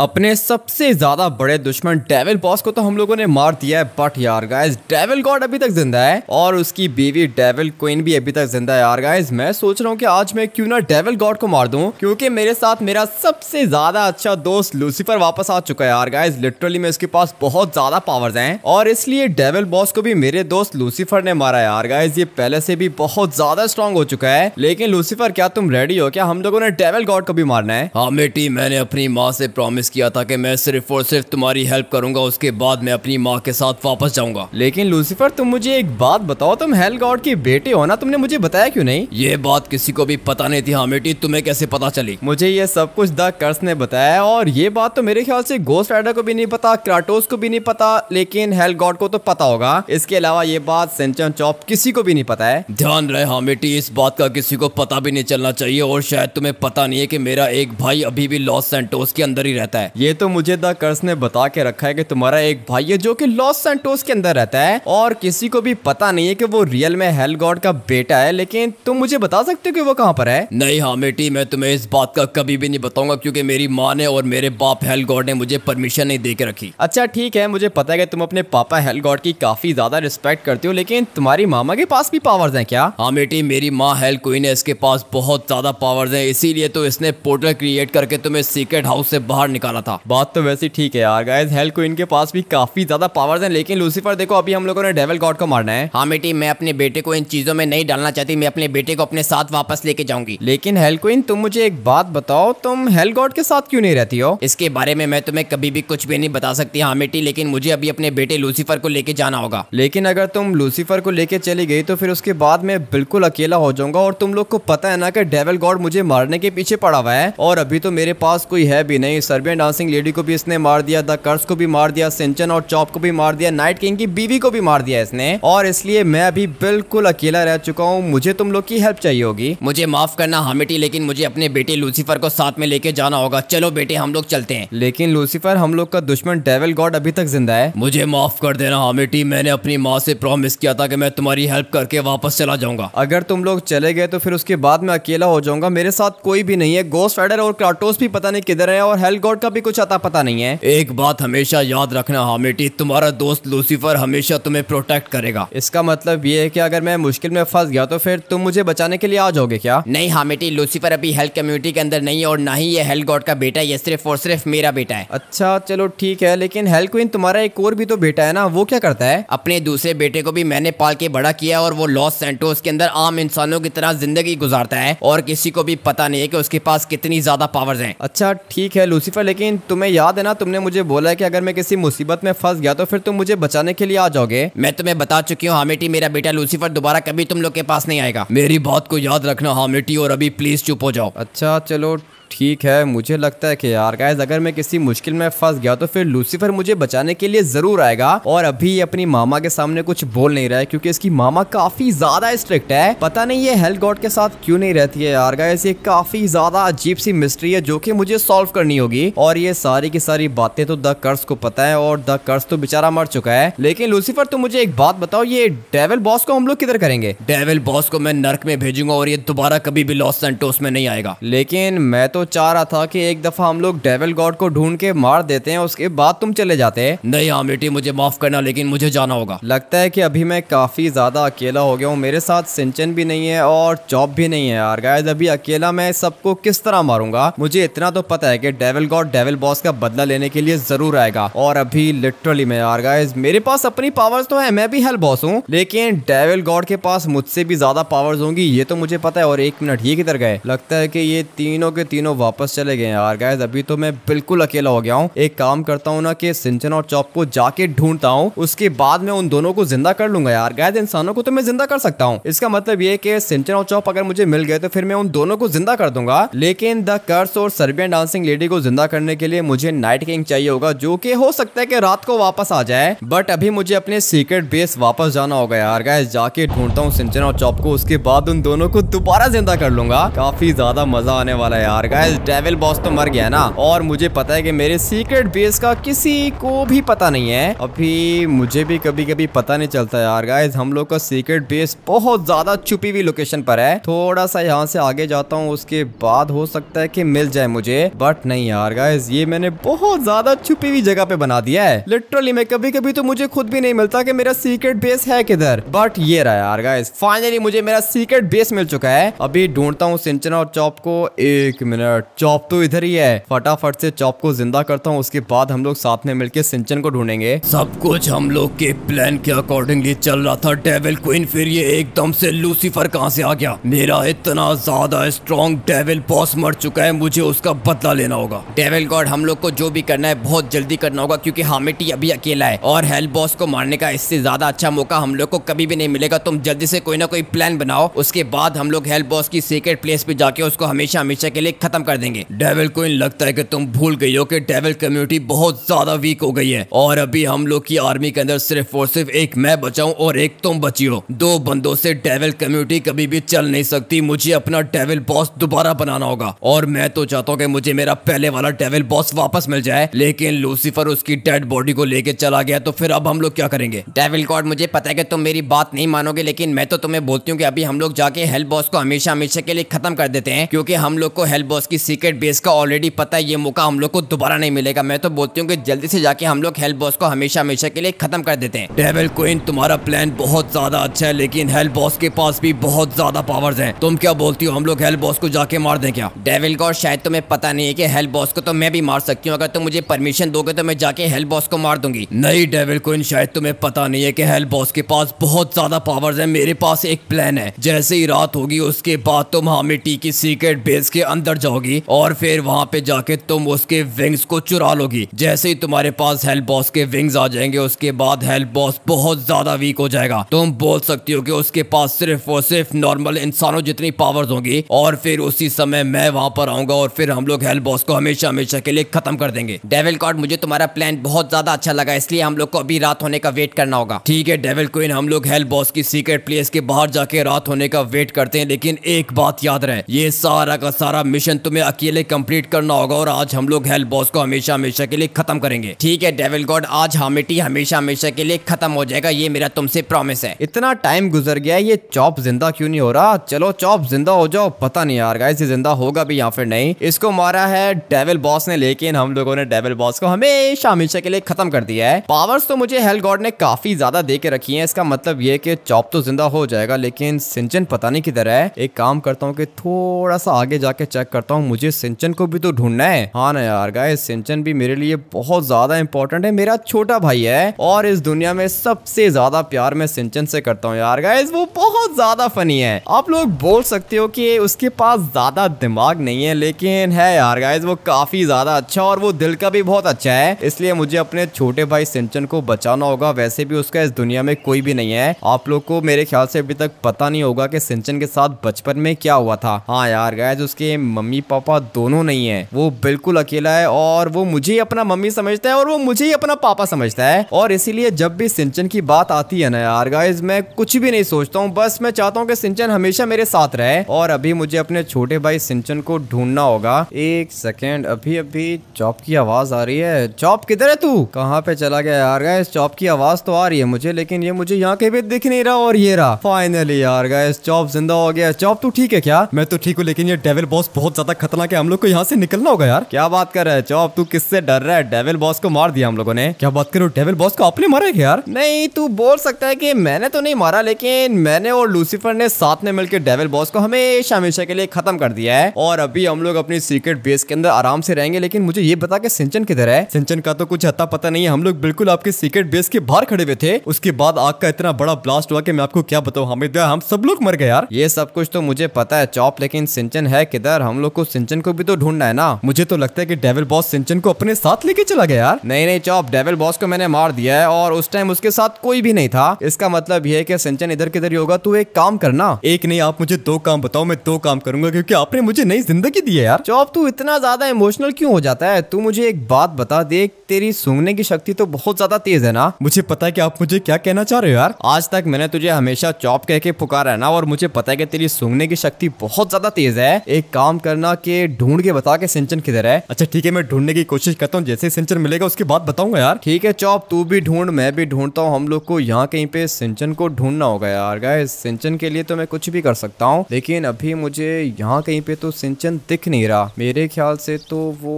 अपने सबसे ज़्यादा बड़े दुश्मन डेविल बॉस को तो हम लोगों ने मार दिया है बट यार गाइस डेविल गॉड अभी तक जिंदा है और उसकी बीवी डेविल क्वीन भी अभी तक जिंदा है यार गाइस मैं सोच रहा हूँ कि आज मैं क्यों ना डेविल गॉड को मार दूं क्योंकि मेरे साथ मेरा सबसे ज़्यादा अच्छा दोस्त लूसीफर वापस आ चुका है यार गाइज लिटरली में उसके पास बहुत ज़्यादा पावर है और इसलिए डेविल बॉस को भी मेरे दोस्त लूसीफर ने मारा यार गाइज ये पहले से भी बहुत ज़्यादा स्ट्रांग हो चुका है लेकिन लूसीफर क्या तुम रेडी हो क्या हम लोगों ने डेविल गॉड को भी मारना है हाँ बेटी मैंने अपनी माँ से प्रॉमिस किया था कि मैं सिर्फ और सिर्फ तुम्हारी हेल्प करूंगा उसके बाद मैं अपनी माँ के साथ वापस जाऊंगा लेकिन लूसीफर तुम मुझे एक बात बताओ तुम हेल गॉड के बेटे हो ना तुमने मुझे बताया क्यों नहीं ये बात किसी को भी पता नहीं थी हामिटी तुम्हें कैसे पता चली मुझे ये सब कुछ द कर्स ने बताया और ये बात तो मेरे ख्याल से गोस्ट राइडर को भी नहीं पता क्राटोस को भी नहीं पता लेकिन हेल गॉड को तो पता होगा इसके अलावा ये बात सेंचन चौप किसी को भी नहीं पता है ध्यान रहे हामिटी इस बात का किसी को पता भी नहीं चलना चाहिए और शायद तुम्हें पता नहीं है की मेरा एक भाई अभी भी लॉस सेंटोस के अंदर ही रहता है है ये तो मुझे द कर्स ने बता के रखा है कि तुम्हारा एक भाई है जो कि लॉस सेंटोस के अंदर रहता है और किसी को भी पता नहीं है कि वो रियल में हेल गॉड का बेटा है लेकिन तुम मुझे बता सकते हो कि वो कहाँ पर है नहीं हाँ बेटी मैं तुम्हें इस बात का कभी भी नहीं बताऊंगा क्यूँकी मेरी माँ ने और मेरे बाप हेल गॉड ने मुझे परमिशन नहीं दे के रखी अच्छा ठीक है मुझे पता है तुम अपने पापा हेल गॉड की काफी ज्यादा रिस्पेक्ट करते हो लेकिन तुम्हारी मामा के पास भी पावर्स हैं क्या हाँ बेटी मेरी माँ हेल क्वीन है इसके पास बहुत ज्यादा पावर्स हैं इसीलिए तो इसने पोर्टल क्रिएट करके तुम्हें सीक्रेट हाउस से बाहर निकाला था बात तो वैसे ठीक है यार गाइज हेल को इनके पास भी काफी ज्यादा पावर्स हैं लेकिन लूसीफर देखो अभी हम लोगों ने डेवल गॉड को मारना है हाँ बेटी मैं अपने बेटे को इन चीजों में नहीं डालना चाहती मैं अपने बेटे को अपने साथ वापस लेके जाऊंगी लेकिन हेल क्वीन तुम मुझे एक बात बताओ तुम हेल गॉड के साथ क्यूँ नहीं रहती हो इसके बारे में मैं तुम्हें कभी भी कुछ भी नहीं बता सकती हाँ बेटी लेकिन मुझे अभी अपने बेटे लूसीफर को लेके जाना होगा लेकिन अगर तुम लूसीफर को लेके चली गई तो फिर उसके बाद मैं बिल्कुल अकेला हो जाऊंगा और तुम लोग को पता है ना कि डेवल गॉड मुझे मारने के पीछे पड़ा हुआ है और अभी तो मेरे पास कोई है भी नहीं सर में डांसिंग लेडी को भी इसने मार दिया था कर्स को भी मार दिया सिंचन और चॉप को भी मार दिया नाइट किंग की बीवी को भी मार दिया इसने और इसलिए मैं अभी बिल्कुल अकेला रह चुका हूँ मुझे तुम लोग की हेल्प चाहिए होगी मुझे माफ करना हमिटी लेकिन मुझे अपने बेटे लूसीफर को साथ में लेके जाना होगा चलो बेटे हम लोग चलते हैं लेकिन लूसीफर हम लोग का दुश्मन डेवल गॉड अभी तक जिंदा है मुझे माफ कर देना हमिटी मैंने अपनी माँ से प्रॉमिस किया था कि मैं तुम्हारी हेल्प करके वापस चला जाऊंगा अगर तुम लोग चले गए तो फिर उसके बाद मैं अकेला हो जाऊंगा मेरे साथ कोई भी नहीं है गोस्ट राइडर और क्राटोस भी पता नहीं किधर है और हेल्प गॉड का भी कुछ अता पता नहीं है एक बात हमेशा याद रखना हामिटी तुम्हारा दोस्त लूसीफर हमेशा तुम्हें प्रोटेक्ट करेगा इसका मतलब ये है की अगर मैं मुश्किल में फंस गया तो फिर तुम मुझे बचाने के लिए आ जाओगे क्या नहीं हामिटी लूसीफर अभी हेल्थ कम्युनिटी के अंदर नहीं और ना ही ये हेल्थ गॉड का बेटा ये सिर्फ और सिर्फ मेरा बेटा है अच्छा चलो ठीक है लेकिन हेल्थ क्वीन तुम्हारा एक और भी तो बेटा है ना वो क्या करता है अपने दूसरे बेटे को भी मैंने पाल के बड़ा किया और वो लॉस सेंटोस के अंदर आम इंसानों की तरह जिंदगी गुजारता है और किसी को भी पता नहीं है कि उसके पास कितनी ज्यादा पावर्स हैं अच्छा ठीक है लूसीफर लेकिन तुम्हें याद है ना तुमने मुझे बोला है कि अगर मैं किसी मुसीबत में फंस गया तो फिर तुम मुझे बचाने के लिए आ जाओगे मैं तुम्हें बता चुकी हूँ हामिटी मेरा बेटा लूसीफर दोबारा कभी तुम लोग के पास नहीं आएगा मेरी बात को याद रखना हामिटी और अभी प्लीज चुप हो जाओ अच्छा चलो ठीक है मुझे लगता है कि यार गाइज अगर मैं किसी मुश्किल में फंस गया तो फिर लूसीफर मुझे बचाने के लिए जरूर आएगा और अभी अपनी मामा के सामने कुछ बोल नहीं रहा है क्योंकि इसकी मामा काफी ज्यादा स्ट्रिक्ट है पता नहीं ये हेल गॉड के साथ क्यों नहीं रहती है यार गाइज ये काफी ज्यादा अजीब सी मिस्ट्री है जो की मुझे सोल्व करनी होगी और ये सारी की सारी बातें तो द कर्स को पता है और द कर्स तो बेचारा मर चुका है लेकिन लूसीफर तुम मुझे एक बात बताओ ये डेविल बॉस को हम लोग किधर करेंगे डेविल बॉस को मैं नर्क में भेजूंगा और ये दोबारा कभी भी लॉस सेंटोस में नहीं आएगा लेकिन मैं तो तो चाह रहा था कि एक दफा हम लोग डेविल गॉड को ढूंढ के मार देते हैं उसके बाद तुम चले जाते हैं नहीं आमिटी हाँ, मुझे माफ करना लेकिन मुझे जाना होगा लगता है कि अभी मैं काफी ज्यादा अकेला हो गया हूँ मेरे साथ सिंचन भी नहीं है और चौप भी नहीं है यार गायद अभी अकेला मैं सबको किस तरह मारूंगा मुझे इतना तो पता है कि डेविल गॉड डेविल बॉस का बदला लेने के लिए जरूर आएगा और अभी लिटरली मैं यार गाइज मेरे पास अपनी पावर्स तो है मैं भी हेल बॉस हूँ लेकिन डेविल गॉड के पास मुझसे भी ज्यादा पावर्स होंगी ये तो मुझे पता है और एक मिनट ये किधर गए लगता है कि ये तीनों के तीनों तीनों वापस चले गए यार गैस अभी तो मैं बिल्कुल अकेला हो गया हूँ एक काम करता हूँ ना कि सिंचन और चौप को जाके ढूंढता हूँ उसके बाद में उन दोनों को जिंदा कर लूंगा यार गैस इंसानों को तो मैं जिंदा कर सकता हूँ इसका मतलब ये की सिंचन और चौप अगर मुझे मिल गए तो फिर मैं उन दोनों को जिंदा कर दूंगा लेकिन द कर्स और सर्बियन डांसिंग लेडी को जिंदा करने के लिए मुझे नाइट किंग चाहिए होगा जो की हो सकता है की रात को वापस आ जाए बट अभी मुझे अपने सीक्रेट बेस वापस जाना होगा यार गैस जाके ढूंढता हूँ सिंचन और चौप को उसके बाद उन दोनों को दोबारा जिंदा कर लूंगा काफी ज्यादा मजा आने वाला है यार गाय गैस डेविल बॉस तो मर गया ना और मुझे पता है कि मेरे सीक्रेट बेस का किसी को भी पता नहीं है अभी मुझे भी कभी कभी पता नहीं चलता यार गाइज हम लोग का सीक्रेट बेस बहुत ज्यादा छुपी हुई लोकेशन पर है थोड़ा सा यहाँ से आगे जाता हूँ उसके बाद हो सकता है की मिल जाए मुझे बट नहीं यार गाइज ये मैंने बहुत ज्यादा छुपी हुई जगह पे बना दिया है लिटरली मैं कभी कभी तो मुझे खुद भी नहीं मिलता की मेरा सीक्रेट बेस है किधर बट ये रहा यार गाइज फाइनली मुझे मेरा सीक्रेट बेस मिल चुका है अभी ढूंढता हूँ सिंचना और चौप को एक मिनट मिनट चॉप तो इधर ही है फटाफट से चॉप को जिंदा करता हूँ उसके बाद हम लोग साथ में मिलके सिंचन को ढूंढेंगे सब कुछ हम लोग के प्लान के अकॉर्डिंगली चल रहा था डेविल क्वीन फिर ये एकदम से लूसीफर कहाँ से आ गया मेरा इतना ज्यादा स्ट्रॉन्ग डेविल बॉस मर चुका है मुझे उसका बदला लेना होगा डेविल गॉड हम लोग को जो भी करना है बहुत जल्दी करना होगा क्यूँकी हामिटी अभी अकेला है और हेल बॉस को मारने का इससे ज्यादा अच्छा मौका हम लोग को कभी भी नहीं मिलेगा तुम जल्दी से कोई ना कोई प्लान बनाओ उसके बाद हम लोग हेल बॉस की सीक्रेट प्लेस पे जाके उसको हमेशा हमेशा के लिए खत्म कर देंगे डेविल क्वीन लगता है कि तुम भूल गई हो कि डेविल कम्युनिटी बहुत ज्यादा वीक हो गई है और अभी हम लोग की आर्मी के अंदर सिर्फ और सिर्फ एक मैं बचाऊ और एक तुम बची हो दो बंदों से डेविल कम्युनिटी कभी भी चल नहीं सकती मुझे अपना डेविल बॉस दोबारा बनाना होगा और मैं तो चाहता हूँ कि मुझे मेरा पहले वाला डेविल बॉस वापस मिल जाए लेकिन लूसीफर उसकी डेड बॉडी को लेके चला गया तो फिर अब हम लोग क्या करेंगे डेविल गॉड मुझे पता है कि तुम मेरी बात नहीं मानोगे लेकिन मैं तो तुम्हें बोलती हूँ कि अभी हम लोग जाके हेल्प बॉस को हमेशा हमेशा के लिए खत्म कर देते हैं क्योंकि हम लोग को हेल्प बॉस बॉस की सीक्रेट बेस का ऑलरेडी पता है ये मौका हम लोग को दोबारा नहीं मिलेगा मैं तो बोलती हूँ कि जल्दी से जाके हम लोग हेल्प बॉस को हमेशा हमेशा के लिए खत्म कर देते हैं डेविल क्वीन तुम्हारा प्लान बहुत ज्यादा अच्छा है लेकिन हेल्प बॉस के पास भी बहुत ज्यादा पावर्स हैं तुम क्या बोलती हो हम लोग हेल्प बॉस को जाके मार दे क्या डेविल को शायद तुम्हें पता नहीं है की हेल्प बॉस को तो मैं भी मार सकती हूँ अगर तुम मुझे परमिशन दोगे तो मैं जाके हेल्प बॉस को मार दूंगी नहीं डेविल क्वीन शायद तुम्हें पता नहीं है की हेल्प बॉस के पास बहुत ज्यादा पावर्स है मेरे पास एक प्लान है जैसे ही रात होगी उसके बाद तुम हामिटी की सीक्रेट बेस के अंदर जाओ जाओगी और फिर वहाँ पे जाके तुम उसके विंग्स को चुरा लोगी जैसे ही तुम्हारे पास हेल्प बॉस के विंग्स आ जाएंगे उसके बाद हेल्प बॉस बहुत ज्यादा वीक हो जाएगा तुम बोल सकती हो कि उसके पास सिर्फ और सिर्फ नॉर्मल इंसानों जितनी पावर्स होंगी और फिर उसी समय मैं वहां पर आऊंगा और फिर हम लोग हेल्प बॉस को हमेशा हमेशा के लिए खत्म कर देंगे डेविल कार्ड मुझे तुम्हारा प्लान बहुत ज्यादा अच्छा लगा इसलिए हम लोग को अभी रात होने का वेट करना होगा ठीक है डेविल क्वीन हम लोग हेल्प बॉस की सीक्रेट प्लेस के बाहर जाके रात होने का वेट करते हैं लेकिन एक बात याद रहे ये सारा का सारा मिशन तुम्हें तो अकेले कंप्लीट करना होगा और आज हम लोग हेल बॉस को हमेशा हमेशा के लिए खत्म करेंगे ठीक है डेविल गॉड आज हमेटी हमेशा हमेशा के लिए खत्म हो जाएगा ये मेरा तुमसे प्रॉमिस है इतना टाइम गुजर गया ये चॉप जिंदा क्यों नहीं हो रहा चलो चॉप जिंदा हो जाओ पता नहीं यार गाइस ये जिंदा होगा भी या फिर नहीं इसको मारा है डेविल बॉस ने लेकिन हम लोगों ने डेविल बॉस को हमेशा हमेशा के लिए खत्म कर दिया है पावर्स तो मुझे हेल गॉड ने काफी ज्यादा दे के रखी है इसका मतलब ये की चॉप तो जिंदा हो जाएगा लेकिन सिंचन पता नहीं किधर है एक काम करता हूँ की थोड़ा सा आगे जाके चेक करता करता हूँ मुझे सिंचन को भी तो ढूंढना है हाँ ना यार गाय सिंचन भी मेरे लिए बहुत ज्यादा इंपॉर्टेंट है मेरा छोटा भाई है और इस दुनिया में सबसे ज्यादा प्यार मैं सिंचन से करता हूँ यार गाइज वो बहुत ज्यादा फनी है आप लोग बोल सकते हो कि उसके पास ज्यादा दिमाग नहीं है लेकिन है यार गाइज वो काफी ज्यादा अच्छा और वो दिल का भी बहुत अच्छा है इसलिए मुझे अपने छोटे भाई सिंचन को बचाना होगा वैसे भी उसका इस दुनिया में कोई भी नहीं है आप लोग को मेरे ख्याल से अभी तक पता नहीं होगा कि सिंचन के साथ बचपन में क्या हुआ था हाँ यार गायज उसके मम्मी मम्मी पापा दोनों नहीं है वो बिल्कुल अकेला है और वो मुझे ही अपना मम्मी समझता है और वो मुझे ही अपना पापा समझता है और इसीलिए जब भी सिंचन की बात आती है ना यार गाइस मैं कुछ भी नहीं सोचता हूँ बस मैं चाहता हूँ कि सिंचन हमेशा मेरे साथ रहे और अभी मुझे अपने छोटे भाई सिंचन को ढूंढना होगा एक सेकेंड अभी अभी चौप की आवाज आ रही है चौप किधर है तू कहाँ पे चला गया यार गाइस चौप की आवाज तो आ रही है मुझे लेकिन ये मुझे यहाँ कहीं भी दिख नहीं रहा और ये रहा फाइनली यार गाइस चौप जिंदा हो गया चौप तू ठीक है क्या मैं तो ठीक हूँ लेकिन ये डेविल बॉस बहुत ज्यादा ज्यादा खतरनाक है हम लोग को यहाँ से निकलना होगा यार क्या बात कर रहे हैं चौब तू किससे डर रहा है डेविल बॉस को मार दिया हम लोगों ने क्या बात करो डेविल बॉस को अपने मारा है यार नहीं तू बोल सकता है की मैंने तो नहीं मारा लेकिन मैंने और लूसीफर ने साथ में मिलकर डेविल बॉस को हमेशा हमेशा के लिए खत्म कर दिया है और अभी हम लोग अपनी सीक्रेट बेस के अंदर आराम से रहेंगे लेकिन मुझे ये बता के सिंचन किधर है सिंचन का तो कुछ हता पता नहीं है हम लोग बिल्कुल आपके सीक्रेट बेस के बाहर खड़े हुए थे उसके बाद आग का इतना बड़ा ब्लास्ट हुआ कि मैं आपको क्या बताऊँ हमें तो हम सब लोग मर गए यार ये सब कुछ तो मुझे पता है चौप लेकिन सिंचन है किधर हम लोग को सिंचन को भी तो ढूंढना है ना मुझे तो लगता है कि डेविल बॉस सिंचन को अपने साथ लेके चला गया यार नहीं नहीं चौप डेविल बॉस को मैंने मार दिया है और उस टाइम उसके साथ कोई भी नहीं था इसका मतलब यह है कि सिंचन इधर किधर ही होगा तू एक काम करना एक नहीं आप मुझे दो काम बताओ मैं दो काम करूंगा क्योंकि आपने मुझे नई जिंदगी दी है यार चौप तू इतना ज्यादा इमोशनल क्यूँ हो जाता है तू मुझे एक बात बता दे तेरी सूंघने की शक्ति तो बहुत ज्यादा तेज है ना मुझे पता है कि आप मुझे क्या कहना चाह रहे हो यार आज तक मैंने तुझे हमेशा चौप कह के पुकारा है ना और मुझे पता है कि तेरी सूंघने की शक्ति बहुत ज्यादा तेज है एक काम करना करना के ढूंढ के बता के सिंचन किधर है अच्छा ठीक है मैं ढूंढने की कोशिश करता हूँ जैसे सिंचन मिलेगा उसके बाद बताऊंगा यार ठीक है चौप तू भी ढूंढ मैं भी ढूंढता हूँ हम लोग को यहाँ कहीं पे सिंचन को ढूंढना होगा यार गाय सिंचन के लिए तो मैं कुछ भी कर सकता हूँ लेकिन अभी मुझे यहाँ कहीं पे तो सिंचन दिख नहीं रहा मेरे ख्याल से तो वो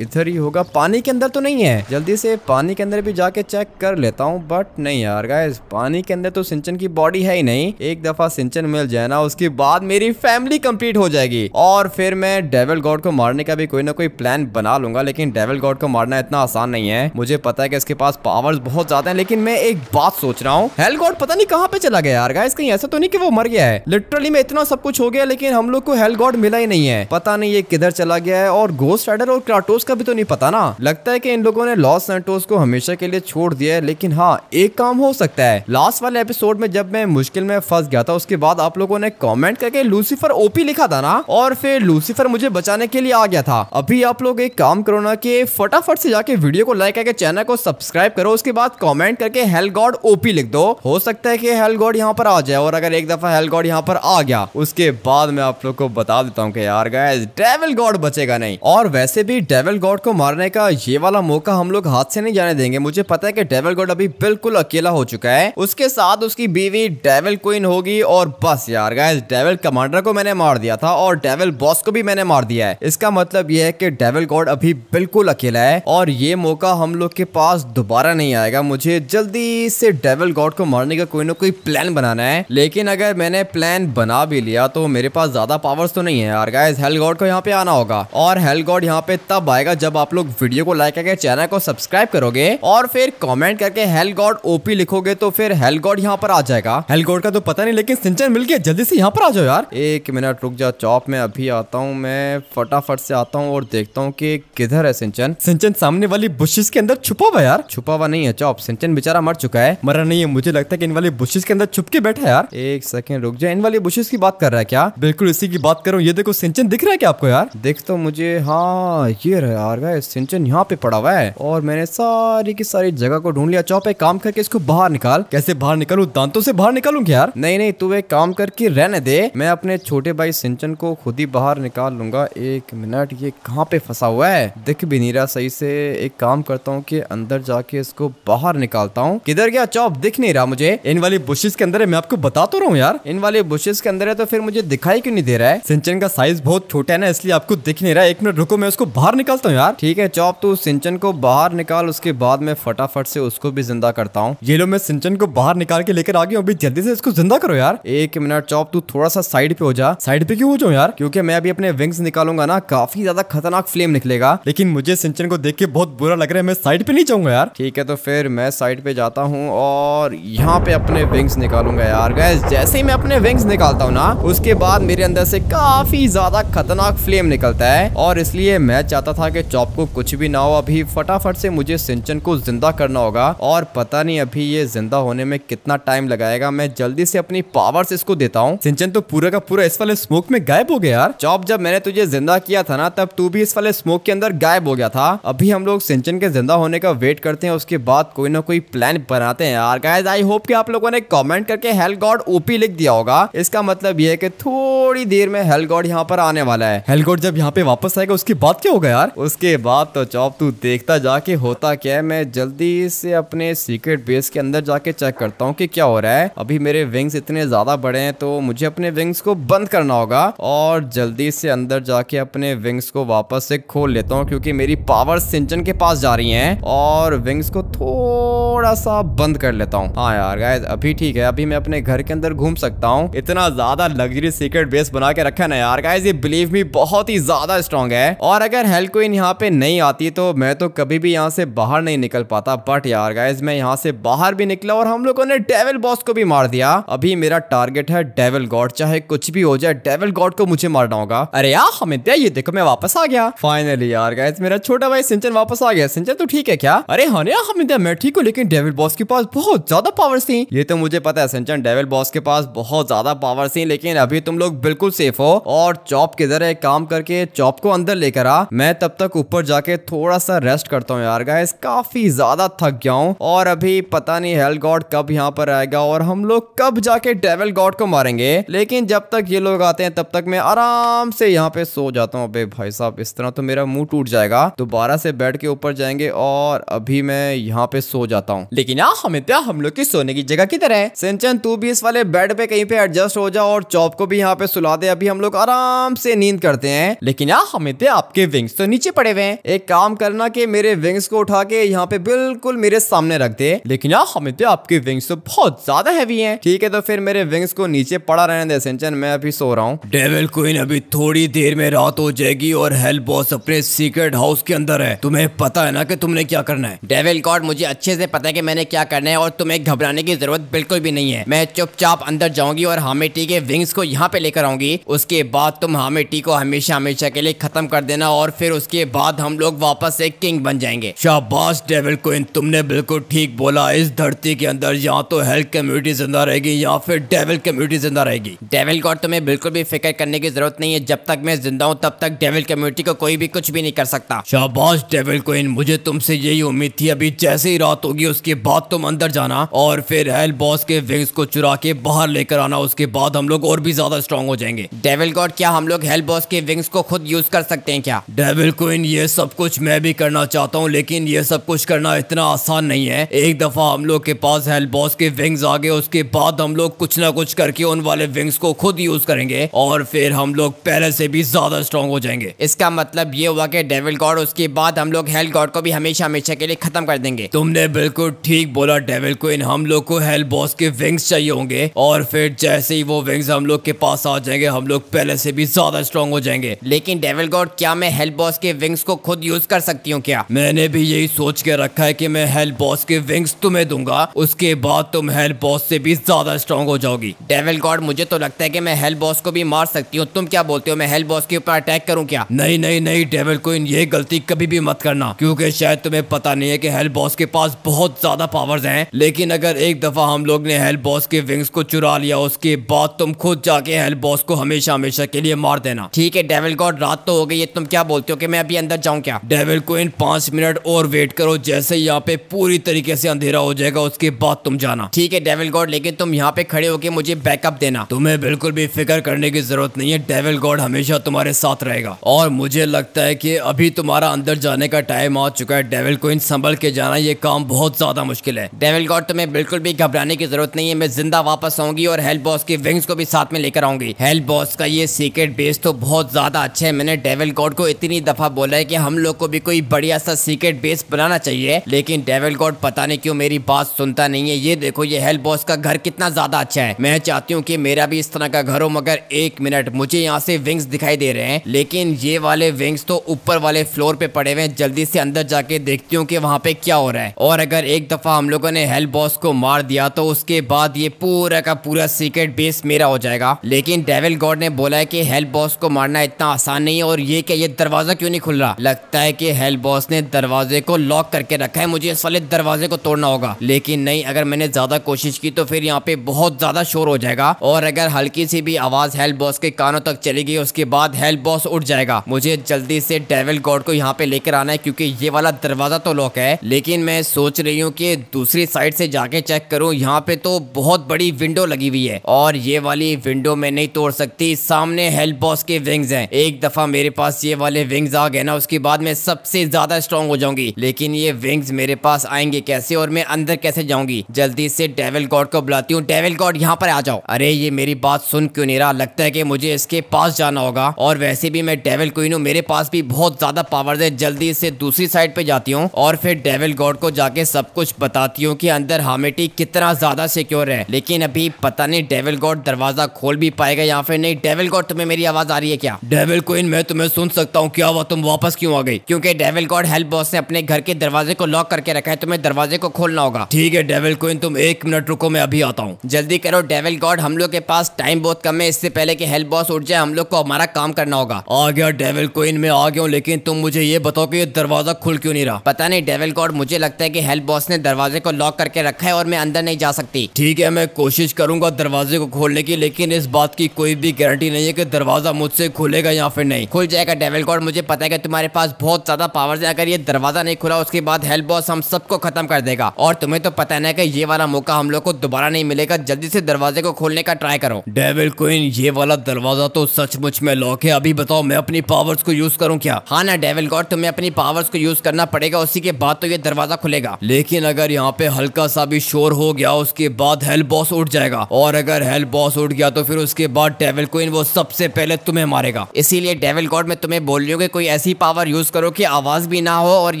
इधर ही होगा पानी के अंदर तो नहीं है जल्दी से पानी के अंदर भी जाके चेक कर लेता हूँ बट नहीं यार गाइस पानी के अंदर तो सिंचन की बॉडी है ही नहीं एक दफा सिंचन मिल जाए ना उसके बाद मेरी फैमिली कंप्लीट हो जाएगी और फिर मैं डेवल गॉड को मारने का भी कोई ना कोई प्लान बना लूंगा लेकिन डेवल गॉड को मारना इतना आसान नहीं है मुझे पता है कि इसके पास पावर्स बहुत ज्यादा है लेकिन मैं एक बात सोच रहा हूँ हेल गॉड पता नहीं कहाँ पे चला गया यार गाइस कहीं ऐसा तो नहीं कि वो मर गया है लिटरली में इतना सब कुछ हो गया लेकिन हम लोग को हेल गॉड मिला ही नहीं है पता नहीं ये किधर चला गया है और घोस्ट राइडर और क्राटोस का भी तो नहीं पता ना लगता है की इन लोगों ने लॉस सेंटोस को हमेशा के लिए छोड़ दिया है लेकिन हाँ एक काम हो सकता है लास्ट वाले एपिसोड में जब मैं मुश्किल में फंस गया था उसके बाद आप लोगों ने कॉमेंट करके लूसीफर ओपी लिखा था ना और फिर लूसी लूसीफर मुझे बचाने के लिए आ गया था अभी आप लोग एक काम करो ना कि फटाफट से जाके वीडियो को लाइक करके चैनल को सब्सक्राइब करो उसके बाद कमेंट करके हेल गॉड ओपी लिख दो हो सकता है कि हेल गॉड यहाँ पर आ जाए और अगर एक दफा हेल गॉड यहाँ पर आ गया उसके बाद मैं आप लोग को बता देता हूँ की यार गैस डेवल गॉड बचेगा नहीं और वैसे भी डेवल गॉड को मारने का ये वाला मौका हम लोग हाथ से नहीं जाने देंगे मुझे पता है की डेवल गॉड अभी बिल्कुल अकेला हो चुका है उसके साथ उसकी बीवी डेवल क्वीन होगी और बस यार गैस डेवल कमांडर को मैंने मार दिया था और डेवल बॉस को भी मैंने मार दिया है इसका मतलब यह है कि डेविल गॉड अभी बिल्कुल अकेला है और ये मौका हम लोग के पास दोबारा नहीं आएगा मुझे जल्दी से डेविल गॉड को मारने का कोई ना कोई प्लान बनाना है लेकिन अगर मैंने प्लान बना भी लिया तो मेरे पास ज्यादा पावर्स तो नहीं है यार गाइस हेल गॉड को यहाँ पे आना होगा और हेल गॉड यहाँ पे तब आएगा जब आप लोग वीडियो को लाइक करके चैनल को सब्सक्राइब करोगे और फिर कॉमेंट करके हेल गॉड ओपी लिखोगे तो फिर हेल गॉड यहाँ पर आ जाएगा हेल गॉड का तो पता नहीं लेकिन सिंचन मिल गया जल्दी से यहाँ पर आ जाओ यार एक मिनट रुक जाओ चौप में अभी आता हूँ हूँ मैं फटाफट से आता हूँ और देखता हूँ कि किधर है सिंचन सिंचन सामने वाली बुशेस के अंदर छुपा हुआ यार छुपा हुआ नहीं है चौप सिंचन बेचारा मर चुका है मरा नहीं है मुझे लगता है कि इन वाली बुशेस के अंदर छुप के बैठा यार एक सेकेंड रुक जाए इन वाली बुशेस की बात कर रहा है क्या बिल्कुल इसी की बात करूँ ये देखो सिंचन दिख रहा है क्या आपको यार देख तो मुझे हाँ ये रहा यार सिंचन यहाँ पे पड़ा हुआ है और मैंने सारी की सारी जगह को ढूंढ लिया चौप एक काम करके इसको बाहर निकाल कैसे बाहर निकालू दांतों से बाहर निकालू यार नहीं नहीं तू एक काम करके रहने दे मैं अपने छोटे भाई सिंचन को खुद ही बाहर निकाल निकाल लूंगा एक मिनट ये कहाँ पे फंसा हुआ है दिख भी नहीं रहा सही से एक काम करता हूँ कि अंदर जाके इसको बाहर निकालता हूँ किधर गया चौप दिख नहीं रहा मुझे इन वाली बुशेस के अंदर है मैं आपको बता तो रहा हूँ यार इन वाले बुशेस के अंदर है तो फिर मुझे दिखाई क्यों नहीं दे रहा है सिंचन का साइज बहुत छोटा है ना इसलिए आपको दिख नहीं रहा है एक मिनट रुको मैं उसको बाहर निकालता हूँ यार ठीक है चौप तू सिंचन को बाहर निकाल उसके बाद में फटाफट से उसको भी जिंदा करता हूँ ये लो मैं सिंचन को बाहर निकाल के लेकर आ गया अभी जल्दी से इसको जिंदा करो यार एक मिनट चौप तू थोड़ा सा साइड पे हो जा साइड पे क्यों हो जाओ यार क्योंकि मैं अभी अपने विंग्स निकालूंगा ना काफी ज्यादा खतरनाक फ्लेम निकलेगा लेकिन मुझे सिंचन को देख के बहुत बुरा लग रहा है मैं साइड पे नहीं जाऊंगा यार ठीक है तो फिर मैं साइड पे जाता हूँ और यहाँ पे अपने विंग्स निकालूंगा यार गैस जैसे ही मैं अपने विंग्स निकालता हूँ ना उसके बाद मेरे अंदर से काफी ज्यादा खतरनाक फ्लेम निकलता है और इसलिए मैं चाहता था कि चॉप को कुछ भी ना हो अभी फटाफट से मुझे सिंचन को जिंदा करना होगा और पता नहीं अभी ये जिंदा होने में कितना टाइम लगाएगा मैं जल्दी से अपनी पावर से इसको देता हूँ सिंचन तो पूरा का पूरा इस वाले स्मोक में गायब हो गया यार चॉप जब मैंने तुझे जिंदा किया था ना तब तू भी इस वाले स्मोक के अंदर गायब हो गया था अभी हम लोग सिंचन के जिंदा होने का वेट करते हैं उसके बाद कोई ना कोई प्लान बनाते हैं यार गाइस आई होप कि आप लोगों ने कमेंट करके हेल गॉड ओपी लिख दिया होगा इसका मतलब ये है कि थोड़ी देर में हेल गॉड यहाँ पर आने वाला है हेल गॉड जब यहाँ पे वापस आएगा उसके बाद क्या होगा यार उसके बाद तो चौप तू देखता जाके होता क्या है मैं जल्दी से अपने सीक्रेट बेस के अंदर जाके चेक करता हूँ की क्या हो रहा है अभी मेरे विंग्स इतने ज्यादा बड़े हैं तो मुझे अपने विंग्स को बंद करना होगा और जल्दी से अंदर जाके अपने विंग्स को वापस से खोल लेता हूँ क्योंकि मेरी पावर सिंचन के पास जा रही है और विंग्स को थोड़ा सा बंद कर लेता हूँ हाँ यार गाइज अभी ठीक है अभी मैं अपने घर के अंदर घूम सकता हूँ इतना ज्यादा लग्जरी सीक्रेट बेस बना के रखा ना यार गाइज ये बिलीव मी बहुत ही ज्यादा स्ट्रॉन्ग है और अगर हेल यहाँ पे नहीं आती तो मैं तो कभी भी यहाँ से बाहर नहीं निकल पाता बट यार गाइज मैं यहाँ से बाहर भी निकला और हम लोगों ने डेविल बॉस को भी मार दिया अभी मेरा टारगेट है डेविल गॉड चाहे कुछ भी हो जाए डेविल गॉड को मुझे मारना होगा अरे यार हमें दे ये देखो मैं वापस आ गया फाइनली यार गाइस मेरा छोटा भाई सिंचन वापस आ गया सिंचन तो ठीक है क्या अरे हाँ यार हमें मैं ठीक हूँ लेकिन डेविल बॉस के पास बहुत ज्यादा पावर थी ये तो मुझे पता है सिंचन डेविल बॉस के पास बहुत ज्यादा पावर थी लेकिन अभी तुम लोग बिल्कुल सेफ हो और चॉप के जरिए काम करके चॉप को अंदर लेकर आ मैं तब तक ऊपर जाके थोड़ा सा रेस्ट करता हूँ यार गाइस काफी ज्यादा थक गया हूँ और अभी पता नहीं हेल गॉड कब यहाँ पर आएगा और हम लोग कब जाके डेविल गॉड को मारेंगे लेकिन जब तक ये लोग आते हैं तब तक मैं आराम से से यहाँ पे सो जाता हूँ अबे भाई साहब इस तरह तो मेरा मुंह टूट जाएगा दोबारा से बेड के ऊपर जाएंगे और अभी मैं यहाँ पे सो जाता हूँ लेकिन हमें हमित्या तो हम लोग की सोने की जगह किधर है सिंचन तू भी इस वाले बेड पे कहीं पे एडजस्ट हो जाओ और चौप को भी यहाँ पे सुला दे अभी हम लोग आराम से नींद करते हैं लेकिन हमें हमित्या तो आपके विंग्स तो नीचे पड़े हुए हैं एक काम करना की मेरे विंग्स को उठा के यहाँ पे बिल्कुल मेरे सामने रख दे लेकिन हमें हमित्या तो आपके विंग्स तो बहुत ज्यादा हैवी है ठीक है तो फिर मेरे विंग्स को नीचे पड़ा रहने दे सिंचन मैं अभी सो रहा हूँ डेविल क्वीन अभी थोड़ी देर में रात हो जाएगी और हेल बॉस अपने सीक्रेट हाउस के अंदर है तुम्हें पता है ना कि तुमने क्या करना है डेविल गॉड मुझे अच्छे से पता है कि मैंने क्या करना है और तुम्हें घबराने की जरूरत बिल्कुल भी नहीं है मैं चुपचाप अंदर जाऊंगी और हामिटी के विंग्स को यहाँ पे लेकर आऊंगी उसके बाद तुम हामिटी को हमेशा हमेशा के लिए खत्म कर देना और फिर उसके बाद हम लोग वापस एक किंग बन जाएंगे शाबाश डेविल को तुमने बिल्कुल ठीक बोला इस धरती के अंदर या तो हेल्थ कम्युनिटी जिंदा रहेगी या फिर डेविल कम्युनिटी जिंदा रहेगी डेविल गॉड तुम्हें बिल्कुल भी फिक्र करने की जरूरत नहीं है जब तक मैं जिंदा हूँ तब तक डेविल कम्युनिटी को कोई भी कुछ भी नहीं कर सकता शाबाश डेविल क्वीन मुझे तुमसे यही उम्मीद थी अभी जैसे ही रात होगी उसके बाद तुम अंदर जाना और फिर हेल बॉस के विंग्स को चुरा के बाहर लेकर आना उसके बाद हम लोग और भी ज्यादा स्ट्रॉन्ग हो जाएंगे डेविल गॉड क्या हम लोग हेल बॉस के विंग्स को खुद यूज कर सकते हैं क्या डेविल क्वीन ये सब कुछ मैं भी करना चाहता हूँ लेकिन ये सब कुछ करना इतना आसान नहीं है एक दफा हम लोग के पास हेल बॉस के विंग्स आ गए उसके बाद हम लोग कुछ ना कुछ करके उन वाले विंग्स को खुद यूज करेंगे और फिर हम लोग पहले से भी ज्यादा स्ट्रॉन्ग हो जाएंगे इसका मतलब ये हुआ कि डेविल गॉड उसके बाद हम लोग हेल गॉड को भी हमेशा हमेशा के लिए खत्म कर देंगे तुमने बिल्कुल ठीक बोला डेविल इन हम लोग को हेल बॉस के विंग्स चाहिए होंगे और फिर जैसे ही वो विंग्स हम लोग के पास आ जाएंगे हम लोग पहले से भी ज्यादा स्ट्रॉन्ग हो जाएंगे लेकिन डेविल गॉड क्या मैं हेल बॉस के विंग्स को खुद यूज कर सकती हूँ क्या मैंने भी यही सोच के रखा है की मैं हेल बॉस के विंग्स तुम्हें दूंगा उसके बाद तुम हेल बॉस से भी ज्यादा स्ट्रॉन्ग हो जाओगी डेविल गॉड मुझे तो लगता है की मैं हेल बॉस को भी मार सकती हूँ तुम क्या बोलते हो मैं हेल बॉस के ऊपर अटैक करूँ क्या नहीं नहीं नहीं डेविल को ये गलती कभी भी मत करना क्योंकि शायद तुम्हें पता नहीं है कि हेल बॉस के पास बहुत ज्यादा पावर्स हैं लेकिन अगर एक दफा हम लोग ने हेल बॉस के विंग्स को चुरा लिया उसके बाद तुम खुद जाके हेल बॉस को हमेशा हमेशा के लिए मार देना ठीक है डेविल गॉड रात तो हो गई है तुम क्या बोलते हो कि मैं अभी अंदर जाऊँ क्या डेविल क्वीन पांच मिनट और वेट करो जैसे यहाँ पे पूरी तरीके से अंधेरा हो जाएगा उसके बाद तुम जाना ठीक है डेविल गॉड लेकिन तुम यहाँ पे खड़े होके मुझे बैकअप देना तुम्हें बिल्कुल भी फिक्र करने की जरूरत नहीं है डेविल गॉड हमेशा तुम्हारे साथ रहेगा और मुझे लगता है कि अभी तुम्हारा अंदर जाने का टाइम आ चुका है डेविल को संभल के जाना ये काम बहुत ज्यादा मुश्किल है डेविल गॉड तुम्हें बिल्कुल भी घबराने की जरूरत नहीं है मैं जिंदा वापस आऊंगी और हेल्प बॉस की विंग्स को भी साथ में लेकर आऊंगी हेल्प बॉस का ये सीक्रेट बेस तो बहुत ज्यादा अच्छा है मैंने डेविल गॉड को इतनी दफा बोला है कि हम लोग को भी कोई बढ़िया सा सीक्रेट बेस बनाना चाहिए लेकिन डेविल गॉड पता नहीं क्यों मेरी बात सुनता नहीं है ये देखो ये हेल्प बॉस का घर कितना ज्यादा अच्छा है मैं चाहती हूँ की मेरा भी इस तरह का घर हो मगर एक मिनट मुझे यहाँ से विंग्स विंग्स दिखाई दे रहे हैं लेकिन ये वाले विंग्स तो ऊपर वाले फ्लोर पे पड़े हुए हैं जल्दी से अंदर जाके देखती हूँ कि वहाँ पे क्या हो रहा है और अगर एक दफा हम लोगों ने हेल्प बॉस को मार दिया तो उसके बाद ये पूरा का पूरा सीक्रेट बेस मेरा हो जाएगा लेकिन डेविल गॉड ने बोला है की हेल्प बॉस को मारना इतना आसान नहीं है और ये क्या ये दरवाजा क्यों नहीं खुल रहा लगता है की हेल्प बॉस ने दरवाजे को लॉक करके रखा है मुझे इस वाले दरवाजे को तोड़ना होगा लेकिन नहीं अगर मैंने ज्यादा कोशिश की तो फिर यहाँ पे बहुत ज्यादा शोर हो जाएगा और अगर हल्की सी भी आवाज हेल्प बॉस के कानों तक चली गई उसके बाद हेल्प बॉस उठ जाएगा मुझे जल्दी से डेविल गॉड को यहाँ पे लेकर आना है क्योंकि ये वाला दरवाजा तो लॉक है लेकिन मैं सोच रही हूँ कि दूसरी साइड से जाके चेक करूँ यहाँ पे तो बहुत बड़ी विंडो लगी हुई है और ये वाली विंडो मैं नहीं तोड़ सकती सामने हेल्प बॉस के विंग्स है एक दफा मेरे पास ये वाले विंग्स आ गए ना उसके बाद में सबसे ज्यादा स्ट्रॉन्ग हो जाऊंगी लेकिन ये विंग्स मेरे पास आएंगे कैसे और मैं अंदर कैसे जाऊंगी जल्दी से डेविल गॉड को बुलाती हूँ डेविल गॉड यहाँ पर आ जाओ अरे ये मेरी बात सुन क्यों नहीं रहा लगता है कि मुझे इसके पास जाना जाना होगा और वैसे भी मैं डेविल क्वीन हूँ मेरे पास भी बहुत ज्यादा पावर है जल्दी इससे दूसरी साइड पे जाती हूँ और फिर डेविल गॉड को जाके सब कुछ बताती हूँ की अंदर हामेटी कितना ज्यादा सिक्योर है लेकिन अभी पता नहीं डेविल गॉड दरवाजा खोल भी पाएगा या फिर नहीं डेविल गॉड तुम्हें मेरी आवाज आ रही है क्या डेविल क्वीन मैं तुम्हें सुन सकता हूँ क्या हुआ तुम वापस क्यों आ गई क्योंकि डेविल गॉड हेल्प बॉस ने अपने घर के दरवाजे को लॉक करके रखा है तुम्हें दरवाजे को खोलना होगा ठीक है डेविल क्वीन तुम एक मिनट रुको मैं अभी आता हूँ जल्दी करो डेविल गॉड हम लोग के पास टाइम बहुत कम है इससे पहले की हेल्प बॉस उठ जाए हम लोग को हमारा काम करना होगा आ गया डेविल क्वीन में आ गया लेकिन तुम मुझे ये बताओ कि ये दरवाजा खुल क्यों नहीं रहा पता नहीं डेविल गॉड मुझे लगता है कि हेल्प बॉस ने दरवाजे को लॉक करके रखा है और मैं अंदर नहीं जा सकती ठीक है मैं कोशिश करूंगा दरवाजे को खोलने की लेकिन इस बात की कोई भी गारंटी नहीं है कि दरवाजा मुझसे खुलेगा या फिर नहीं खुल जाएगा डेविल गॉड मुझे पता है कि तुम्हारे पास बहुत ज्यादा पावर है अगर ये दरवाजा नहीं खुला उसके बाद हेल्प बॉस हम सबको खत्म कर देगा और तुम्हें तो पता नहीं की ये वाला मौका हम लोग को दोबारा नहीं मिलेगा जल्दी से दरवाजे को खोलने का ट्राई करो डेविल क्वीन ये वाला दरवाजा तो सचमुच मुझ में लॉक है अभी बताओ मैं अपनी पावर्स को यूज करूँ क्या हाँ ना डेविल गॉड तुम्हें अपनी पावर्स को यूज करना पड़ेगा उसी के बाद तो ये दरवाजा खुलेगा लेकिन अगर यहाँ पे हल्का सा भी शोर हो गया उसके बाद हेल्प बॉस उठ जाएगा और अगर हेल्प बॉस उठ गया तो फिर उसके बाद डेविल क्वीन वो सबसे पहले तुम्हें मारेगा इसीलिए डेविल गॉड में तुम्हें बोल रही हूँ की कोई ऐसी पावर यूज करो की आवाज भी ना हो और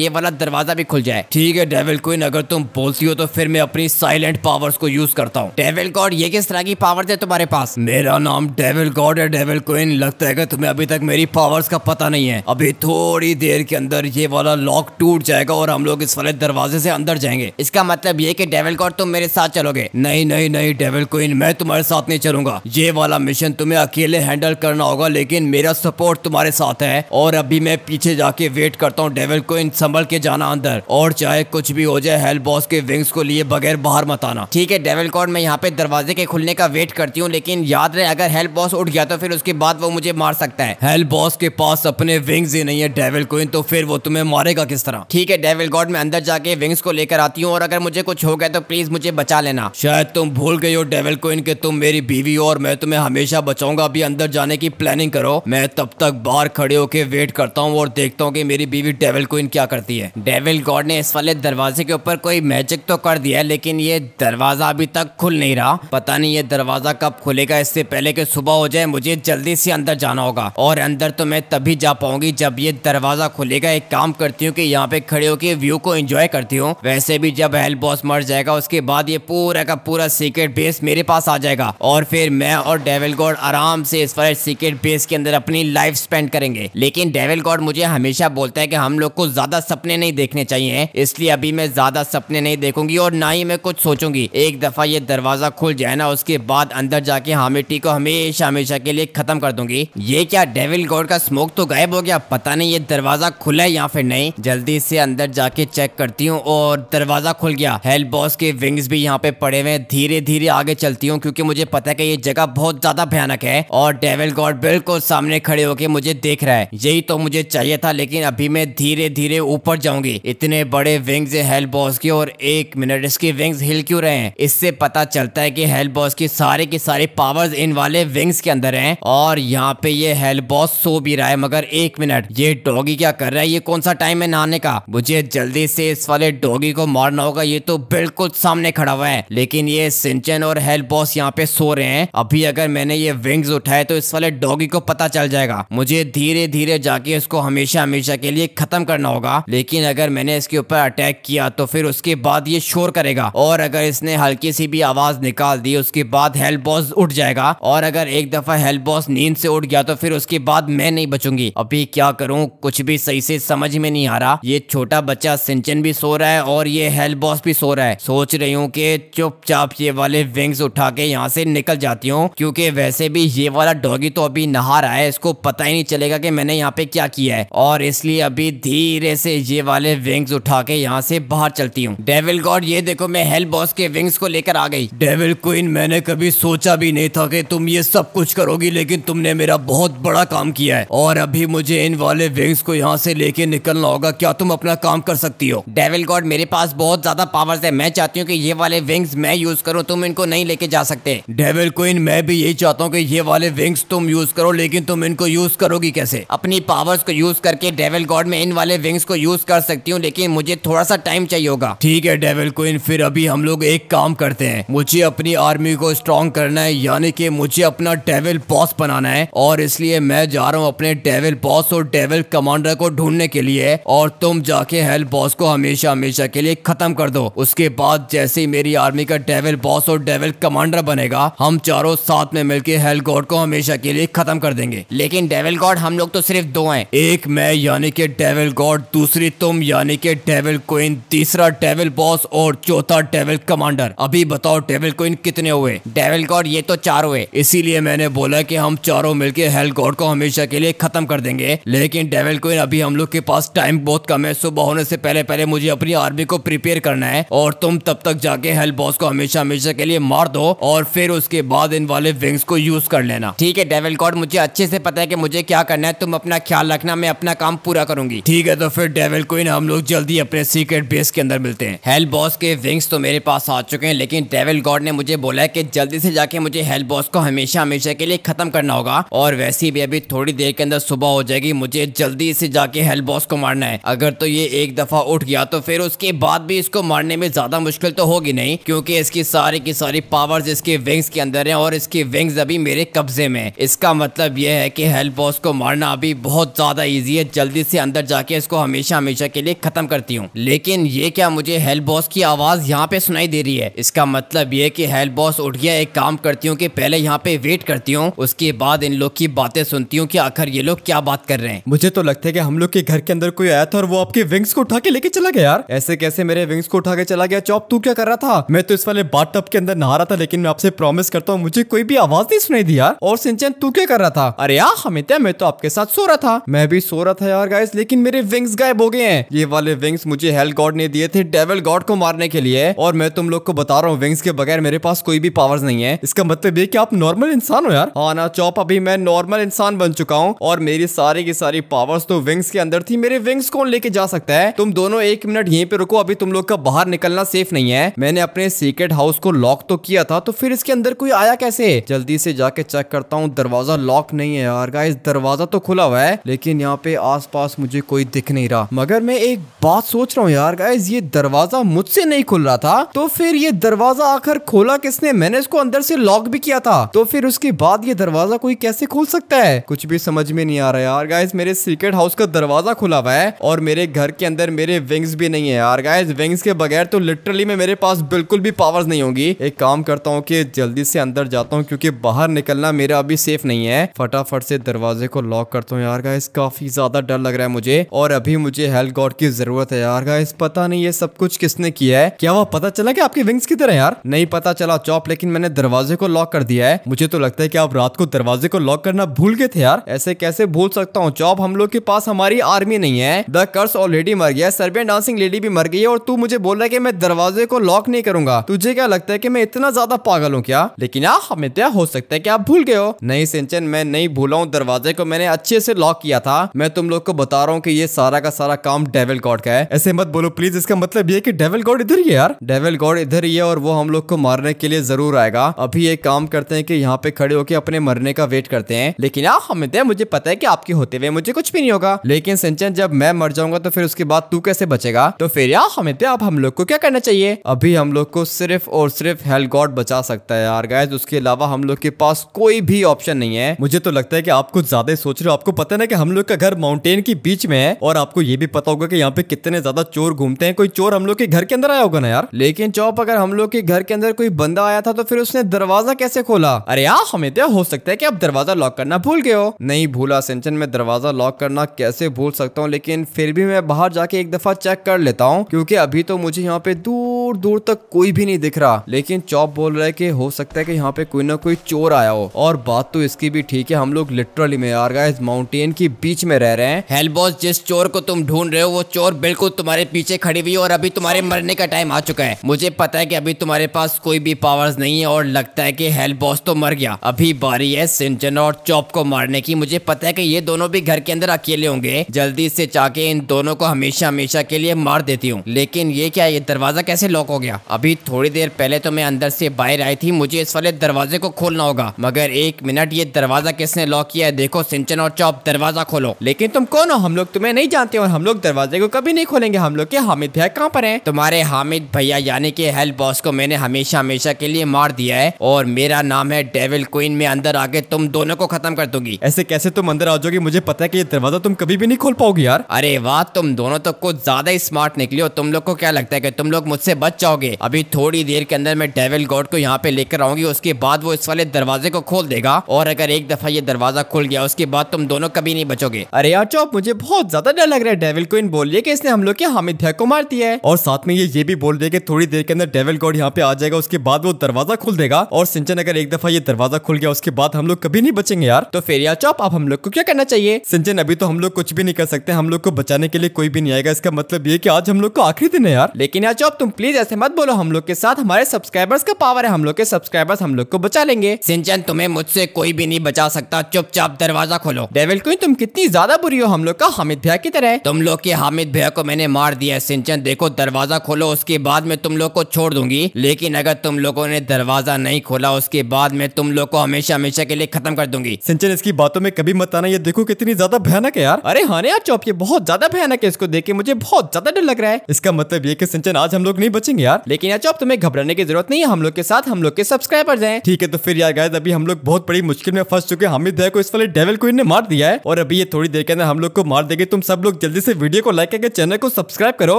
ये वाला दरवाजा भी खुल जाए ठीक है डेविल क्वीन अगर तुम बोलती हो तो फिर मैं अपनी साइलेंट पावर्स को यूज करता हूँ डेविल गॉड ये किस तरह की पावर है तुम्हारे पास मेरा नाम डेविल गॉड है डेविल क्वीन लगता है कि तुम्हें अभी तक मेरी पावर्स का पता नहीं है अभी थोड़ी देर के अंदर ये वाला लॉक टूट जाएगा और हम लोग इस वाले दरवाजे से अंदर जाएंगे इसका मतलब ये कि डेविल कॉर तुम मेरे साथ चलोगे नहीं नहीं नहीं डेविल क्वीन मैं तुम्हारे साथ नहीं चलूंगा ये वाला मिशन तुम्हें अकेले हैंडल करना होगा लेकिन मेरा सपोर्ट तुम्हारे साथ है और अभी मैं पीछे जाके वेट करता हूँ डेविल क्वीन संभल के जाना अंदर और चाहे कुछ भी हो जाए हेल्प बॉस के विंग्स को लिए बगैर बाहर मत आना ठीक है डेविल कॉर्ड मैं यहाँ पे दरवाजे के खुलने का वेट करती हूँ लेकिन याद रहे अगर हेल्प बॉस उठ गया तो फिर उसके बाद वो वो तो मुझे मार सकता है हेल बॉस के पास अपने विंग्स ही नहीं है डेविल क्वीन तो फिर वो तुम्हें मारेगा किस तरह ठीक है डेविल गॉड में अंदर जाके विंग्स को लेकर आती हूँ और अगर मुझे कुछ हो गया तो प्लीज मुझे बचा लेना शायद तुम भूल गई हो डेविल क्वीन के तुम मेरी बीवी हो और मैं तुम्हें हमेशा बचाऊंगा अभी अंदर जाने की प्लानिंग करो मैं तब तक बाहर खड़े होके वेट करता हूँ और देखता हूँ की मेरी बीवी डेविल क्वीन क्या करती है डेविल गॉड ने इस वाले दरवाजे के ऊपर कोई मैजिक तो कर दिया लेकिन ये दरवाजा अभी तक खुल नहीं रहा पता नहीं ये दरवाजा कब खुलेगा इससे पहले के सुबह हो जाए मुझे जल्दी से अंदर जाना होगा और अंदर तो मैं तभी जा पाऊंगी जब ये दरवाजा खुलेगा एक काम करती हूँ की यहाँ पे खड़े होकर व्यू को एंजॉय करती हूँ वैसे भी जब हेल बॉस मर जाएगा उसके बाद ये पूरा का पूरा सीक्रेट बेस मेरे पास आ जाएगा और फिर मैं और डेविल गॉड आराम से इस फर्स्ट सीक्रेट बेस के अंदर अपनी लाइफ स्पेंड करेंगे लेकिन डेविल गॉड मुझे हमेशा बोलता है कि हम लोग को ज्यादा सपने नहीं देखने चाहिए इसलिए अभी मैं ज्यादा सपने नहीं देखूंगी और ना ही मैं कुछ सोचूंगी एक दफा ये दरवाजा खुल जाए ना उसके बाद अंदर जाके हामिटी को हमेशा हमेशा के लिए खत्म कर दूंगी होंगी ये क्या डेविल गोड का स्मोक तो गायब हो गया पता नहीं ये दरवाजा खुला है या फिर नहीं जल्दी से अंदर जाके चेक करती हूँ और दरवाजा खुल गया हेल बॉस के विंग्स भी यहाँ पे पड़े हुए धीरे धीरे आगे चलती हूँ क्यूँकी मुझे पता है की ये जगह बहुत ज्यादा भयानक है और डेविल गॉड बिल्कुल सामने खड़े होके मुझे देख रहा है यही तो मुझे चाहिए था लेकिन अभी मैं धीरे धीरे ऊपर जाऊंगी इतने बड़े विंग्स हेल बॉस के और एक मिनट इसके विंग्स हिल क्यों रहे हैं इससे पता चलता है की हेल बॉस के सारे के सारे पावर्स इन वाले विंग्स के अंदर है और यहाँ पे ये हेल बॉस सो भी रहा है मगर एक मिनट ये डॉगी क्या कर रहा है ये कौन सा टाइम है नहाने का मुझे जल्दी से इस वाले डॉगी को मारना होगा ये तो बिल्कुल सामने खड़ा हुआ है लेकिन ये सिंचन और हेल बॉस यहाँ पे सो रहे हैं अभी अगर मैंने ये विंग्स उठाए तो इस वाले डॉगी को पता चल जाएगा मुझे धीरे धीरे जाके इसको हमेशा हमेशा के लिए खत्म करना होगा लेकिन अगर मैंने इसके ऊपर अटैक किया तो फिर उसके बाद ये शोर करेगा और अगर इसने हल्की सी भी आवाज निकाल दी उसके बाद हेल्प बॉस उठ जाएगा और अगर एक दफा हेल्प बॉस नींद से उठ गया तो फिर उसके बाद मैं नहीं बचूंगी अभी क्या करूँ कुछ भी सही से समझ में नहीं आ रहा ये छोटा बच्चा सिंचन भी सो रहा है और ये हेल बॉस भी सो रहा है सोच रही हूँ कि चुपचाप ये वाले विंग्स उठा के यहाँ से निकल जाती हूँ क्योंकि वैसे भी ये वाला डॉगी तो अभी नहा रहा है इसको पता ही नहीं चलेगा कि मैंने यहाँ पे क्या किया है और इसलिए अभी धीरे से ये वाले विंग्स उठा के यहाँ से बाहर चलती हूँ डेविल गॉड ये देखो मैं हेल बॉस के विंग्स को लेकर आ गई डेविल क्वीन मैंने कभी सोचा भी नहीं था कि तुम ये सब कुछ करोगी लेकिन तुमने ने मेरा बहुत बड़ा काम किया है और अभी मुझे इन वाले विंग्स को यहाँ से लेके निकलना होगा क्या तुम अपना काम कर सकती हो डेविल गॉड मेरे पास बहुत ज्यादा पावर्स है मैं चाहती हूँ कि ये वाले विंग्स मैं यूज करूँ तुम इनको नहीं लेके जा सकते डेविल क्वीन मैं भी यही चाहता हूँ कि ये वाले विंग्स तुम यूज करो लेकिन तुम इनको यूज करोगी कैसे अपनी पावर्स को यूज करके डेविल गॉड में इन वाले विंग्स को यूज कर सकती हूँ लेकिन मुझे थोड़ा सा टाइम चाहिए होगा ठीक है डेविल क्वीन फिर अभी हम लोग एक काम करते हैं मुझे अपनी आर्मी को स्ट्रॉन्ग करना है यानी कि मुझे अपना डेविल बॉस बनाना है है और इसलिए मैं जा रहा हूँ अपने डेविल बॉस और डेविल कमांडर को ढूंढने के लिए और तुम जाके हेल बॉस को हमेशा हमेशा के लिए खत्म कर दो उसके बाद जैसे ही मेरी आर्मी का डेविल बॉस और डेविल कमांडर बनेगा हम चारों साथ में मिलकर हेल गॉड को हमेशा के लिए खत्म कर देंगे लेकिन डेविल गॉड हम लोग तो सिर्फ दो हैं एक मैं यानी के डेविल गॉड दूसरी तुम यानी के डेविल क्वीन तीसरा डेविल बॉस और चौथा डेविल कमांडर अभी बताओ डेविल क्वीन कितने हुए डेविल गॉड ये तो चार हुए इसीलिए मैंने बोला की हम चारों चारों मिलकर हेल गॉड को हमेशा के लिए खत्म कर देंगे लेकिन डेविल क्वीन अभी हम लोग के पास टाइम बहुत कम है सुबह होने से पहले पहले मुझे अपनी आर्मी को प्रिपेयर करना है और तुम तब तक जाके हेल बॉस को हमेशा हमेशा के लिए मार दो और फिर उसके बाद इन वाले विंग्स को यूज कर लेना ठीक है डेविल गॉड मुझे अच्छे से पता है की मुझे क्या करना है तुम अपना ख्याल रखना मैं अपना काम पूरा करूंगी ठीक है तो फिर डेविल क्वीन हम लोग जल्दी अपने सीक्रेट बेस के अंदर मिलते हैं हेल बॉस के विंग्स तो मेरे पास आ चुके हैं लेकिन डेविल गॉड ने मुझे बोला है कि जल्दी से जाके मुझे हेल बॉस को हमेशा हमेशा के लिए खत्म करना होगा और वैसे भी अभी थोड़ी देर के अंदर सुबह हो जाएगी मुझे जल्दी से जाके हेल बॉस को मारना है अगर तो ये एक दफा उठ गया तो फिर उसके बाद भी इसको मारने में ज्यादा मुश्किल तो होगी नहीं क्योंकि इसकी सारी की सारी पावर्स इसके विंग्स के अंदर है और इसके विंग्स अभी मेरे कब्जे में इसका मतलब यह है कि हेल बॉस को मारना अभी बहुत ज्यादा ईजी है जल्दी से अंदर जाके इसको हमेशा हमेशा के लिए खत्म करती हूँ लेकिन ये क्या मुझे हेल बॉस की आवाज यहाँ पे सुनाई दे रही है इसका मतलब ये की हेल बॉस उठ गया एक काम करती हूँ की पहले यहाँ पे वेट करती हूँ उसके बाद इन लोग की बातें सुनती हूँ कि आखिर ये लोग क्या बात कर रहे हैं मुझे तो लगता है कि हम लोग के घर के अंदर कोई आया था और वो आपके विंग्स को उठा के लेके चला गया यार ऐसे कैसे मेरे विंग्स को उठा के चला गया चौप तू क्या कर रहा था मैं तो इस वाले बाट के अंदर नहा रहा था लेकिन मैं आपसे प्रॉमिस करता हूँ मुझे कोई भी आवाज नहीं सुनाई दिया और सिंचन तू क्या कर रहा था अरे यार हमित मैं तो आपके साथ सो रहा था मैं भी सो रहा था यार गाइस लेकिन मेरे विंग्स गायब हो गए हैं ये वाले विंग्स मुझे हेल गॉड ने दिए थे डेवल गॉड को मारने के लिए और मैं तुम लोग को बता रहा हूँ विंग्स के बगैर मेरे पास कोई भी पावर्स नहीं है इसका मतलब ये कि आप नॉर्मल इंसान हो यार हाँ ना चौप अभी अभी मैं नॉर्मल इंसान बन चुका हूँ और मेरी सारी की सारी पावर्स तो विंग्स के अंदर थी मेरे विंग्स कौन लेके जा सकता है तुम दोनों एक मिनट यहीं पे रुको अभी तुम लोग का बाहर निकलना सेफ नहीं है मैंने अपने सीक्रेट हाउस को लॉक तो किया था तो फिर इसके अंदर कोई आया कैसे जल्दी से जाके चेक करता हूँ दरवाजा लॉक नहीं है यार गाइस दरवाजा तो खुला हुआ है लेकिन यहाँ पे आसपास मुझे कोई दिख नहीं रहा मगर मैं एक बात सोच रहा हूँ यार गाइस ये दरवाजा मुझसे नहीं खुल रहा था तो फिर ये दरवाजा आखिर खोला किसने मैंने इसको अंदर से लॉक भी किया था तो फिर उसके बाद ये दरवाजा कोई कैसे खोल सकता है कुछ भी समझ में नहीं आ रहा यार गाइज मेरे सीक्रेट हाउस का दरवाजा खुला हुआ है और मेरे घर के अंदर मेरे विंग्स भी नहीं है यार गाइज विंग्स के बगैर तो लिटरली में मेरे पास बिल्कुल भी पावर्स नहीं होगी एक काम करता हूँ कि जल्दी से अंदर जाता हूँ क्योंकि बाहर निकलना मेरा अभी सेफ नहीं है फटाफट से दरवाजे को लॉक करता हूँ यार गाइज काफी ज्यादा डर लग रहा है मुझे और अभी मुझे हेल्थ गॉड की जरूरत है यार गाइज पता नहीं ये सब कुछ किसने किया है क्या वो पता चला कि आपके विंग्स किधर है यार नहीं पता चला चौप लेकिन मैंने दरवाजे को लॉक कर दिया है मुझे तो लगता है कि आप रात को दरवाजे दरवाजे को लॉक करना भूल गए थे यार ऐसे कैसे भूल सकता हूँ चौब हम लोग के पास हमारी आर्मी नहीं है द कर्स ऑलरेडी मर गया सर्बियन डांसिंग लेडी भी मर गई है और तू मुझे बोल रहा है की मैं दरवाजे को लॉक नहीं करूंगा तुझे क्या लगता है की मैं इतना ज्यादा पागल हूँ क्या लेकिन यार हमें तो हो सकता है की आप भूल गए हो नहीं सिंचन मैं नहीं भूला हूँ दरवाजे को मैंने अच्छे से लॉक किया था मैं तुम लोग को बता रहा हूँ की ये सारा का सारा काम डेविल गॉड का है ऐसे मत बोलो प्लीज इसका मतलब ये की डेविल गॉड इधर ही है यार डेविल गॉड इधर ही है और वो हम लोग को मारने के लिए जरूर आएगा अभी एक काम करते हैं कि यहाँ पे खड़े होकर अपने मरने का वेट वेट करते हैं लेकिन यार हमें मुझे पता है कि आपके होते हुए मुझे कुछ भी नहीं होगा लेकिन सिंचन जब मैं मर जाऊंगा तो फिर उसके बाद तू कैसे बचेगा तो फिर यार हमें दे अब हम लोग को क्या करना चाहिए अभी हम लोग को सिर्फ और सिर्फ हेल गॉड बचा सकता है यार गाइज उसके अलावा हम लोग के पास कोई भी ऑप्शन नहीं है मुझे तो लगता है की आप कुछ ज्यादा सोच रहे हो आपको पता ना की हम लोग का घर माउंटेन के बीच में है और आपको ये भी पता होगा की यहाँ पे कितने ज्यादा चोर घूमते हैं कोई चोर हम लोग के घर के अंदर आया होगा ना यार लेकिन चौप अगर हम लोग के घर के अंदर कोई बंदा आया था तो फिर उसने दरवाजा कैसे खोला अरे यार हमें तो हो सकता है कि अब दरवाजा लॉक करना भूल गए हो नहीं भूला सिंचन मैं दरवाजा लॉक करना कैसे भूल सकता हूँ लेकिन फिर भी मैं बाहर जाके एक दफा चेक कर लेता हूँ क्योंकि अभी तो मुझे यहाँ पे दूर दूर तक कोई भी नहीं दिख रहा लेकिन चौप बोल रहा है की हो सकता है की यहाँ पे कोई ना कोई चोर आया हो और बात तो इसकी भी ठीक है हम लोग लिटरली में यार गाइस माउंटेन के बीच में रह रहे हैं बॉस जिस चोर को तुम ढूंढ रहे हो वो चोर बिल्कुल तुम्हारे पीछे खड़ी हुई और अभी तुम्हारे मरने का टाइम आ चुका है मुझे पता है कि अभी तुम्हारे पास कोई भी पावर्स नहीं है और लगता है कि हेल्प बॉस तो मर गया अभी बारी है सिंह सिमचन और चौप को मारने की मुझे पता है कि ये दोनों भी घर के अंदर अकेले होंगे जल्दी से चाके इन दोनों को हमेशा हमेशा के लिए मार देती हूँ लेकिन ये क्या ये दरवाजा कैसे लॉक हो गया अभी थोड़ी देर पहले तो मैं अंदर से बाहर आई थी मुझे इस वाले दरवाजे को खोलना होगा मगर एक मिनट ये दरवाजा किसने लॉक किया है देखो सिंचन और चौप दरवाजा खोलो लेकिन तुम कौन हो हम लोग तुम्हें नहीं जानते और हम लोग दरवाजे को कभी नहीं खोलेंगे हम लोग के हामिद भैया कहाँ पर है तुम्हारे हामिद भैया यानी कि हेल्प बॉस को मैंने हमेशा हमेशा के लिए मार दिया है और मेरा नाम है डेविल क्वीन में अंदर आके तुम दोनों को खत्म कर दूंगी ऐसे कैसे तुम अंदर आ जाओगी मुझे पता है की दरवाजा तुम कभी भी नहीं खोल पाओगी यार अरे वाह तुम दोनों तो कुछ ज्यादा ही स्मार्ट निकली हो तुम लोग को क्या लगता है की तुम लोग मुझसे बच जाओगे अभी थोड़ी देर के अंदर मैं डेविल गॉड को यहाँ पे लेकर आऊंगी उसके बाद वो इस वाले दरवाजे को खोल देगा और अगर एक दफा ये दरवाजा खुल गया उसके बाद तुम दोनों कभी नहीं बचोगे अरे यार चौप मुझे बहुत ज्यादा डर लग रहा है डेविल क्वीन बोल रही है कि इसने हम लोग के हामिदिया को मार दिया है और साथ में ये ये भी बोल रही है कि थोड़ी देर के अंदर डेविल गॉड यहाँ पे आ जाएगा उसके बाद वो दरवाजा खुल देगा और सिंचन अगर एक दफा ये दरवाजा खुल गया उसके बाद हम लोग कभी भी नहीं बचेंगे यार तो यार चौप आप हम लोग को क्या करना चाहिए सिंचन अभी तो हम लोग कुछ भी नहीं कर सकते हम लोग को बचाने के लिए कोई भी नहीं आएगा इसका मतलब ये की आज हम लोग को आखिरी दिन है यार लेकिन यार चौप तुम प्लीज ऐसे मत बोलो हम लोग के साथ हमारे सब्सक्राइबर्स का पावर है हम लोग के सब्सक्राइबर्स हम लोग को बचा लेंगे सिंचन तुम्हें मुझसे कोई भी नहीं बचा सकता चुपचाप दरवाजा खोलो डेविल क्वीन तुम कितनी ज्यादा बुरी हो हम लोग का हामिद भैया की तरह तुम लोग के हामिद भैया को मैंने मार दिया सिंचन देखो दरवाजा खोलो उसके बाद में तुम लोग को छोड़ दूंगी लेकिन अगर तुम लोगों ने दरवाजा नहीं खोला उसके बाद में तुम लोग को हमेशा हमेशा के लिए खत्म खत्म कर दूंगी सिंचन इसकी बातों में कभी मत आना ये देखो कितनी ज्यादा भयानक है यार अरे हाँ यार चौप ये बहुत ज्यादा भयानक है इसको देख के मुझे बहुत ज्यादा डर लग रहा है इसका मतलब ये की सिंचन आज हम लोग नहीं बचेंगे यार लेकिन यार चौप तुम्हें घबराने की जरूरत नहीं है हम लोग के साथ हम लोग के सब्सक्राइबर्स है ठीक है तो फिर यार गायद अभी हम लोग बहुत बड़ी मुश्किल में फंस चुके हैं हमिद को इस वाले डेवल को ने मार दिया है और अभी ये थोड़ी देर के अंदर हम लोग को मार देगी तुम सब लोग जल्दी से वीडियो को लाइक करके चैनल को सब्सक्राइब करो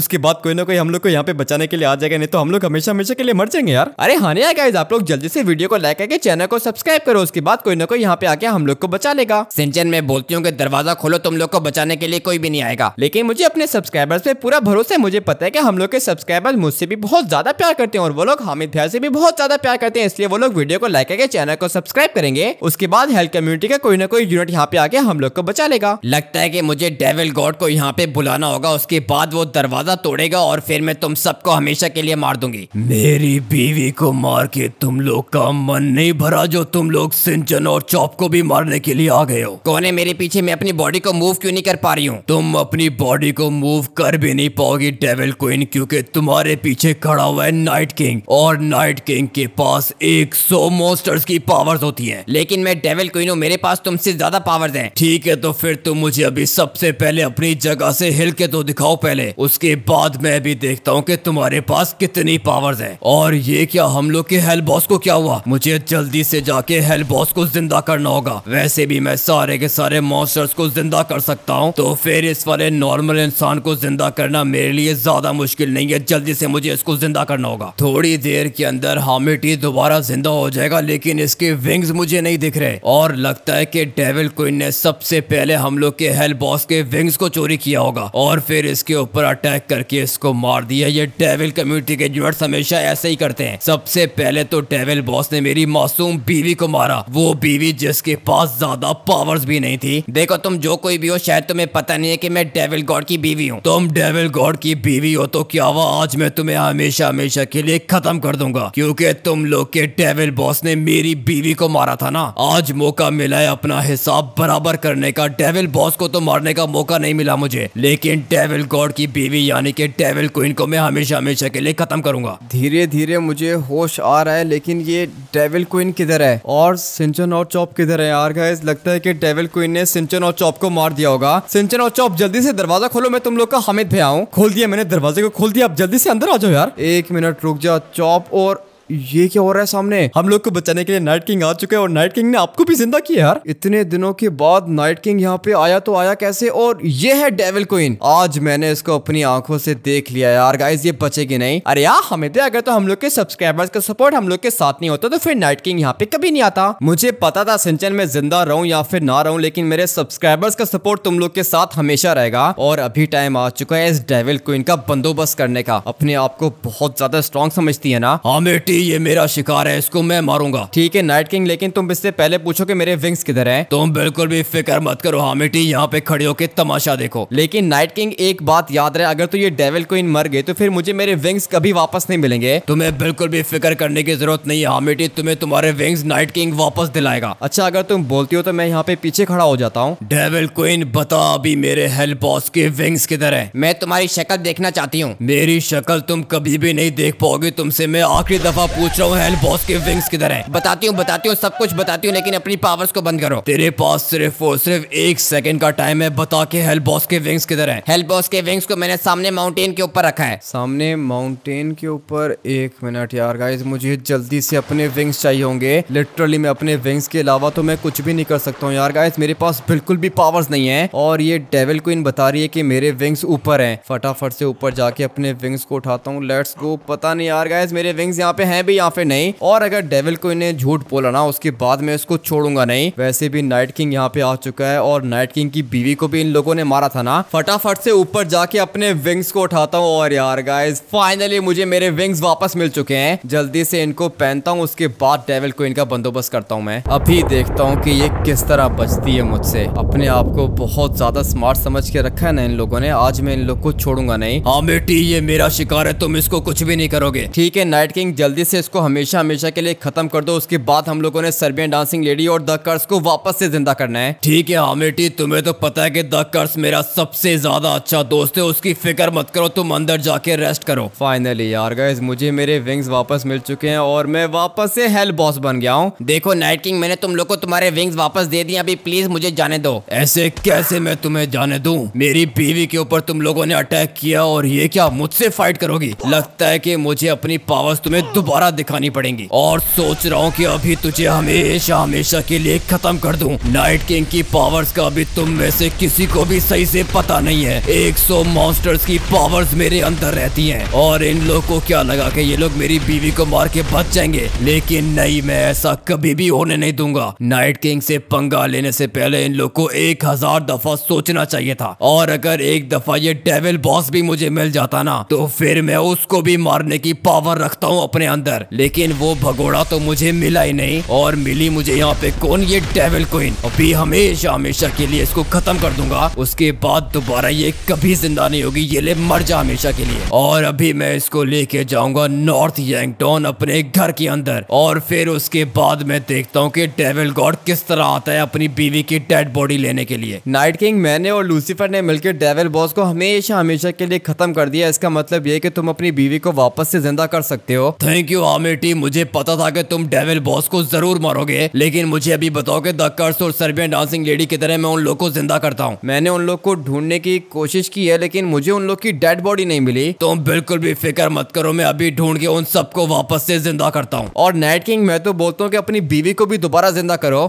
उसके बाद कोई ना कोई हम लोग को यहाँ पे बचाने के लिए आ जाएगा नहीं तो हम लोग हमेशा हमेशा के लिए मर जाएंगे यार अरे हाँ यार आप लोग जल्दी से वीडियो को लाइक करके चैनल को सब्सक्राइब करो उसके बाद कोई दोनों को यहाँ पे आके हम लोग को बचा लेगा सिंचन में बोलती हूँ की दरवाजा खोलो तुम लोग को बचाने के लिए कोई भी नहीं आएगा लेकिन मुझे अपने सब्सक्राइबर्स पे पूरा भरोसा है मुझे पता है की हम लोग के सब्सक्राइबर्स मुझसे भी बहुत ज्यादा प्यार करते हैं और वो लोग हामिद भैया से भी बहुत ज्यादा प्यार करते हैं इसलिए वो लोग वीडियो को लाइक करके चैनल को सब्सक्राइब करेंगे उसके बाद हेल्थ कम्युनिटी का कोई ना कोई यूनिट यहाँ पे आके हम लोग को बचा लेगा लगता है की मुझे डेविल गॉड को यहाँ पे बुलाना होगा उसके बाद वो दरवाजा तोड़ेगा और फिर मैं तुम सबको हमेशा के लिए मार दूंगी मेरी बीवी को मार के तुम लोग का मन नहीं भरा जो तुम लोग सिंचन किचन और चॉप को भी मारने के लिए आ गए हो कौन है मेरे पीछे मैं अपनी बॉडी को मूव क्यों नहीं कर पा रही हूँ तुम अपनी बॉडी को मूव कर भी नहीं पाओगी डेविल क्वीन क्योंकि तुम्हारे पीछे खड़ा हुआ है नाइट किंग और नाइट किंग के पास एक सौ मोस्टर्स की पावर्स होती है लेकिन मैं डेविल क्वीन हूँ मेरे पास तुमसे ज्यादा पावर्स है ठीक है तो फिर तुम मुझे अभी सबसे पहले अपनी जगह से हिल के तो दिखाओ पहले उसके बाद मैं भी देखता हूँ कि तुम्हारे पास कितनी पावर्स है और ये क्या हम लोग के हेल बॉस को क्या हुआ मुझे जल्दी से जाके हेल बॉस को जिंदा करना होगा वैसे भी मैं सारे के सारे मॉन्स्टर्स को जिंदा कर सकता हूँ तो फिर इस वाले नॉर्मल इंसान को जिंदा करना मेरे लिए ज्यादा मुश्किल नहीं है जल्दी से मुझे इसको जिंदा करना होगा थोड़ी देर के अंदर हामिटी दोबारा जिंदा हो जाएगा लेकिन इसके विंग्स मुझे नहीं दिख रहे और लगता है की डेविल क्विन ने सबसे पहले हम लोग के हेल बॉस के विंग्स को चोरी किया होगा और फिर इसके ऊपर अटैक करके इसको मार दिया ये डेविल कम्युनिटी के यूनिट्स हमेशा ऐसे ही करते हैं सबसे पहले तो डेविल बॉस ने मेरी मासूम बीवी को मारा वो बीवी जिसके पास ज्यादा पावर्स भी नहीं थी देखो तुम जो कोई भी हो शायद तुम्हें पता नहीं है कि मैं डेविल गॉड की बीवी हूँ तुम डेविल गॉड की बीवी हो तो क्या हुआ आज मैं तुम्हें हमेशा हमेशा के लिए खत्म कर दूंगा क्योंकि तुम लोग के डेविल बॉस ने मेरी बीवी को मारा था ना आज मौका मिला है अपना हिसाब बराबर करने का डेविल बॉस को तो मारने का मौका नहीं मिला मुझे लेकिन डेविल गॉड की बीवी यानी कि डेविल क्वीन को मैं हमेशा हमेशा के लिए खत्म करूंगा धीरे धीरे मुझे होश आ रहा है लेकिन ये डेविल क्वीन किधर है और सिंचन सिंचन और चौप किधर है यार गाइस लगता है कि डेविल क्वीन ने सिंचन और चौप को मार दिया होगा सिंचन और चौप जल्दी से दरवाजा खोलो मैं तुम लोग का हमिद भैया हूँ खोल दिया मैंने दरवाजे को खोल दिया अब जल्दी से अंदर आ जाओ यार एक मिनट रुक जाओ चौप और ये क्या हो रहा है सामने हम लोग को बचाने के लिए नाइट किंग आ चुके हैं और नाइट किंग ने आपको भी जिंदा किया यार इतने दिनों के बाद नाइट किंग यहाँ पे आया तो आया कैसे और ये है डेविल क्वीन आज मैंने इसको अपनी आंखों से देख लिया यार गाइस ये बचेगी नहीं अरे यार हमें तो अगर तो हम लोग के सब्सक्राइबर्स का सपोर्ट हम लोग के साथ नहीं होता तो फिर नाइट किंग यहाँ पे कभी नहीं आता मुझे पता था सिंचन में जिंदा रहूं या फिर ना रहूं लेकिन मेरे सब्सक्राइबर्स का सपोर्ट तुम लोग के साथ हमेशा रहेगा और अभी टाइम आ चुका है इस डेविल क्वीन का बंदोबस्त करने का अपने आप को बहुत ज्यादा स्ट्रॉन्ग समझती है ना हमें हाँ, ये मेरा शिकार है इसको मैं मारूंगा ठीक है नाइट किंग लेकिन तुम इससे पहले पूछो कि मेरे विंग्स किधर हैं तुम बिल्कुल भी फिक्र मत करो हामिटी यहाँ पे खड़े होके तमाशा देखो लेकिन नाइट किंग एक बात याद रहे अगर तो ये डेविल को मर गए तो फिर मुझे मेरे विंग्स कभी वापस नहीं मिलेंगे तुम्हें बिल्कुल भी फिक्र करने की जरूरत नहीं है हामिटी तुम्हें तुम्हारे विंग्स नाइट किंग वापस दिलाएगा अच्छा अगर तुम बोलती हो तो मैं यहाँ पे पीछे खड़ा हो जाता हूँ डेविल क्वीन बता अभी मेरे हेल बॉस के विंग्स किधर है मैं तुम्हारी शक्ल देखना चाहती हूँ मेरी शक्ल तुम कभी भी नहीं देख पाओगे तुमसे मैं आखिरी दफा पूछ रहा हूँ हेल बॉस के विंग्स किधर है बताती हूँ बताती हूँ सब कुछ बताती हूँ लेकिन अपनी पावर्स को बंद करो तेरे पास सिर्फ और सिर्फ एक सेकंड का टाइम है बता के हेल बॉस के विंग्स किधर है हेल बॉस के विंग्स को मैंने सामने माउंटेन के ऊपर रखा है सामने माउंटेन के ऊपर एक मिनट यार गाइज मुझे जल्दी से अपने विंग्स चाहिए होंगे लिटरली मैं अपने विंग्स के अलावा तो मैं कुछ भी नहीं कर सकता हूँ यार गाइज मेरे पास बिल्कुल भी पावर्स नहीं है और ये डेविल क्वीन बता रही है की मेरे विंग्स ऊपर है फटाफट से ऊपर जाके अपने विंग्स को उठाता हूँ लेट्स गो पता नहीं यार गाइज मेरे विंग्स यहाँ पे है मैं भी यहाँ पे नहीं और अगर डेविल को इन्हें झूठ बोला ना उसके बाद में उसको छोड़ूंगा नहीं वैसे भी नाइट किंग यहाँ पे आ चुका है और नाइट किंग की बीवी को भी इन लोगों ने मारा था ना फटाफट से ऊपर जाके अपने विंग्स को उठाता हूँ और यार गाइज फाइनली मुझे मेरे विंग्स वापस मिल चुके हैं जल्दी से इनको पहनता हूँ उसके बाद डेविल को इनका बंदोबस्त करता हूँ मैं अभी देखता हूँ की ये किस तरह बचती है मुझसे अपने आप को बहुत ज्यादा स्मार्ट समझ के रखा है ना इन लोगों ने आज मैं इन लोग को छोड़ूंगा नहीं हाँ बेटी ये मेरा शिकार है तुम इसको कुछ भी नहीं करोगे ठीक है नाइट किंग जल्दी जल्दी से इसको हमेशा हमेशा के लिए खत्म कर दो उसके बाद हम लोगों ने सर्बियन डांसिंग लेडी और द कर्स को वापस से जिंदा करना है ठीक है हामिटी तुम्हें तो पता है कि द कर्स मेरा सबसे ज्यादा अच्छा दोस्त है उसकी फिक्र मत करो तुम अंदर जाके रेस्ट करो फाइनली यार गाइज मुझे मेरे विंग्स वापस मिल चुके हैं और मैं वापस से हेल बॉस बन गया हूँ देखो नाइट किंग मैंने तुम लोग को तुम्हारे विंग्स वापस दे दिए अभी प्लीज मुझे जाने दो ऐसे कैसे मैं तुम्हें जाने दू मेरी बीवी के ऊपर तुम लोगों ने अटैक किया और ये क्या मुझसे फाइट करोगी लगता है की मुझे अपनी पावर्स तुम्हें दुबा दोबारा दिखानी पड़ेंगी और सोच रहा हूँ की अभी तुझे हमेशा हमेशा के लिए खत्म कर दू नाइट किंग की पावर्स का अभी तुम में से किसी को भी सही से पता नहीं है 100 मॉन्स्टर्स की पावर्स मेरे अंदर रहती हैं और इन लोग को क्या लगा कि ये लोग मेरी बीवी को मार के बच जाएंगे लेकिन नहीं मैं ऐसा कभी भी होने नहीं दूंगा नाइट किंग से पंगा लेने से पहले इन लोग को एक हजार दफा सोचना चाहिए था और अगर एक दफा ये डेविल बॉस भी मुझे मिल जाता ना तो फिर मैं उसको भी मारने की पावर रखता हूँ अपने अंदर अंदर लेकिन वो भगोड़ा तो मुझे मिला ही नहीं और मिली मुझे यहाँ पे कौन ये डेविल क्वीन अभी हमेशा हमेशा के लिए इसको खत्म कर दूंगा उसके बाद दोबारा ये कभी जिंदा नहीं होगी ये ले मर जा हमेशा के लिए और अभी मैं इसको लेके जाऊंगा नॉर्थ यंगटोन अपने घर के अंदर और फिर उसके बाद मैं देखता हूँ की डेविल गॉड किस तरह आता है अपनी बीवी की डेड बॉडी लेने के लिए नाइट किंग मैंने और लूसीफर ने मिलकर डेविल बॉस को हमेशा हमेशा के लिए खत्म कर दिया इसका मतलब ये की तुम अपनी बीवी को वापस से जिंदा कर सकते हो थैंक थैंक यू टीम मुझे पता था कि तुम डेविल बॉस को जरूर मारोगे लेकिन मुझे अभी बताओ कि द और सर्बियन डांसिंग लेडी की तरह मैं उन लोग को जिंदा करता हूँ मैंने उन लोग को ढूंढने की कोशिश की है लेकिन मुझे उन लोग की डेड बॉडी नहीं मिली तुम बिल्कुल भी फिक्र मत करो मैं अभी ढूंढ के उन सबको वापस से जिंदा करता हूँ और नाइट किंग मैं तो बोलता हूँ कि अपनी बीवी को भी दोबारा जिंदा करो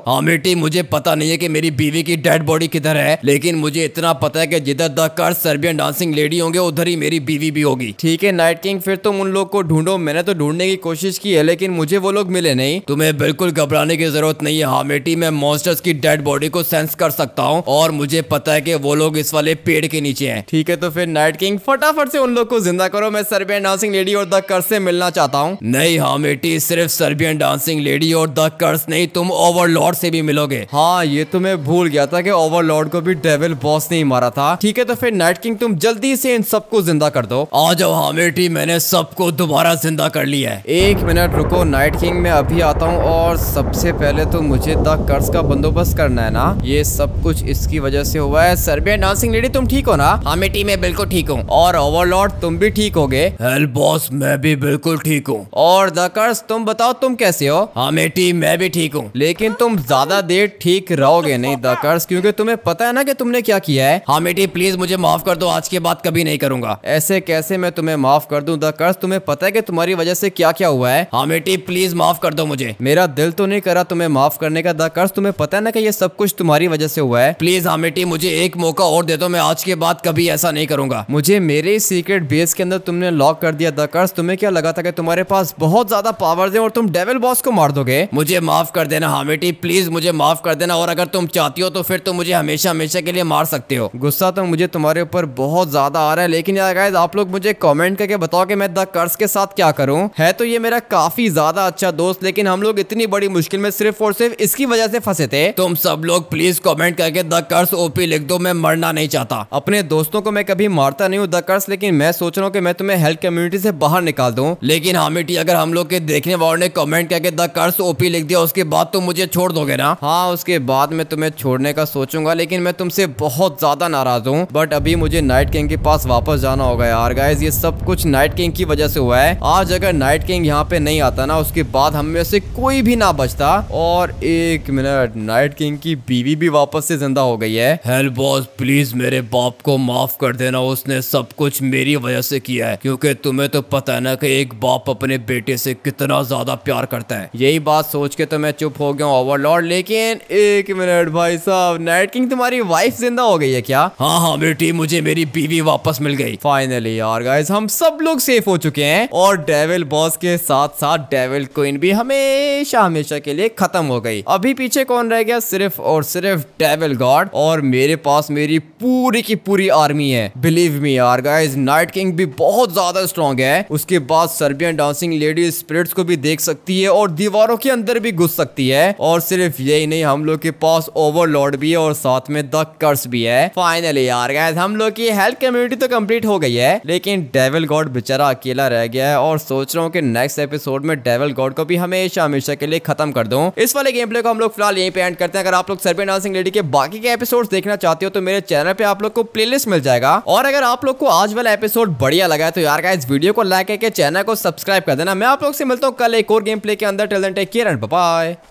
टीम मुझे पता नहीं है कि मेरी बीवी की डेड बॉडी किधर है लेकिन मुझे इतना पता है कि जिधर द सर्बियन डांसिंग लेडी होंगे उधर ही मेरी बीवी भी होगी ठीक है नाइट किंग फिर तुम उन लोग को ढूंढो मैंने तो ढूंढने की कोशिश की है लेकिन मुझे वो लोग मिले नहीं तुम्हें बिल्कुल घबराने की जरूरत नहीं है हामेटी मैं मॉन्स्टर्स की डेड बॉडी को सेंस कर सकता हूँ और मुझे पता है की वो लोग इस वाले पेड़ के नीचे है ठीक है तो फिर नाइट किंग फटाफट से उन लोग को जिंदा करो मैं सर्बियन डांसिंग लेडी और द कर्स से मिलना चाहता हूँ नहीं हामेटी सिर्फ सर्बियन डांसिंग लेडी और द कर्स नहीं तुम ओवरलॉर्ड से भी मिलोगे हाँ ये तो मैं भूल गया था कि ओवरलॉर्ड को भी डेविल बॉस ने ही मारा था ठीक है तो फिर नाइट किंग तुम जल्दी से इन सबको जिंदा कर दो आ जाओ हामेटी मैंने सबको दोबारा जिंदा कर लिया है एक मिनट रुको नाइट किंग में अभी आता हूँ और सबसे पहले तो मुझे द कर्ज का बंदोबस्त करना है ना ये सब कुछ इसकी वजह से हुआ है सर्बियन डांसिंग लेडी तुम ठीक हो ना हाँ मैं में बिल्कुल ठीक हूँ और ओवरलॉर्ड तुम भी ठीक हो गए बॉस मैं भी बिल्कुल ठीक हूँ और द कर्ज तुम बताओ तुम कैसे हो हाँ मैं टीम मैं भी ठीक हूँ लेकिन तुम ज्यादा देर ठीक रहोगे नहीं द कर्ज क्यूँकी तुम्हें पता है ना की तुमने क्या किया है हाँ मेटी प्लीज मुझे माफ कर दो आज के बाद कभी नहीं करूंगा ऐसे कैसे मैं तुम्हें माफ कर दूं द कर्ज तुम्हें पता है कि तुम्हारी वजह से क्या क्या क्या हुआ है हामिटी प्लीज माफ कर दो मुझे मेरा दिल तो नहीं करा तुम्हें माफ करने का दर्ज तुम्हें पता है ना कि ये सब कुछ तुम्हारी वजह से हुआ है प्लीज हामिटी मुझे एक मौका और दे दो मैं आज के बाद कभी ऐसा नहीं करूंगा मुझे मेरे सीक्रेट बेस के अंदर तुमने लॉक कर दिया दर्ज तुम्हें क्या लगा था कि तुम्हारे पास बहुत ज्यादा पावर है और तुम डेविल बॉस को मार दोगे मुझे माफ कर देना हामिटी प्लीज मुझे माफ कर देना और अगर तुम चाहती हो तो फिर तुम मुझे हमेशा हमेशा के लिए मार सकते हो गुस्सा तो मुझे तुम्हारे ऊपर बहुत ज्यादा आ रहा है लेकिन यार आप लोग मुझे कमेंट करके बताओ कि मैं द कर्स के साथ क्या करूं है तो तो ये मेरा काफी ज्यादा अच्छा दोस्त लेकिन हम लोग इतनी बड़ी मुश्किल में सिर्फ और सिर्फ इसकी वजह से फंसे थे तुम सब लोग प्लीज कमेंट करके द कर्स ओपी लिख दो मैं मरना नहीं चाहता अपने दोस्तों को मैं कभी मारता नहीं हूँ द कर्स लेकिन मैं सोच रहा हूँ की मैं तुम्हें हेल्थ कम्युनिटी से बाहर निकाल दूँ लेकिन हामिटी अगर हम लोग के देखने वालों ने कॉमेंट करके द कर्स ओपी लिख दिया उसके बाद तुम मुझे छोड़ दोगे ना हाँ उसके बाद में तुम्हें छोड़ने का सोचूंगा लेकिन मैं तुमसे बहुत ज्यादा नाराज हूँ बट अभी मुझे नाइट किंग के पास वापस जाना होगा यार गाइज ये सब कुछ नाइट किंग की वजह से हुआ है आज अगर नाइट रेड किंग यहाँ पे नहीं आता ना उसके बाद हम में से कोई भी ना बचता और एक मिनट नाइट किंग की बीवी भी वापस से जिंदा हो गई है बॉस प्लीज मेरे बाप को माफ कर देना उसने सब कुछ मेरी वजह से किया है क्योंकि तुम्हें तो पता है ना कि एक बाप अपने बेटे से कितना ज्यादा प्यार करता है यही बात सोच के तो मैं चुप हो गया ओवरलॉर्ड लेकिन एक मिनट भाई साहब नाइट किंग तुम्हारी वाइफ जिंदा हो गई है क्या हाँ हाँ बेटी मुझे मेरी बीवी वापस मिल गई फाइनली यार गाइस हम सब लोग सेफ हो चुके हैं और डेविल बॉस बॉस के साथ साथ डेविल क्वीन भी हमेशा हमेशा के लिए खत्म हो गई अभी पीछे कौन रह गया सिर्फ और सिर्फ डेविल गॉड और मेरे पास मेरी पूरी की पूरी आर्मी है बिलीव मी यार गाइस नाइट किंग भी बहुत ज्यादा स्ट्रॉन्ग है उसके बाद सर्बियन डांसिंग लेडी स्प्रिट को भी देख सकती है और दीवारों के अंदर भी घुस सकती है और सिर्फ यही नहीं हम लोग के पास ओवरलॉर्ड भी है और साथ में द कर्स भी है फाइनली यार गाइस हम लोग की हेल्थ कम्युनिटी तो कंप्लीट हो गई है लेकिन डेविल गॉड बेचारा अकेला रह गया है और सोच रहा हूँ कि नेक्स्ट एपिसोड में डेवल गॉड को भी हमेशा हमेशा के लिए खत्म कर दूँ इस वाले गेम प्ले को हम लोग फिलहाल यहीं पे एंड करते हैं अगर आप लोग सरपे डांसिंग लेडी के बाकी के एपिसोड देखना चाहते हो तो मेरे चैनल पे आप लोग को प्ले मिल जाएगा और अगर आप लोग को आज वाला एपिसोड बढ़िया लगा है तो यार का इस वीडियो को लाइक करके चैनल को सब्सक्राइब कर देना मैं आप लोग से मिलता हूँ कल एक और गेम प्ले के अंदर टेलेंट है केयर बाय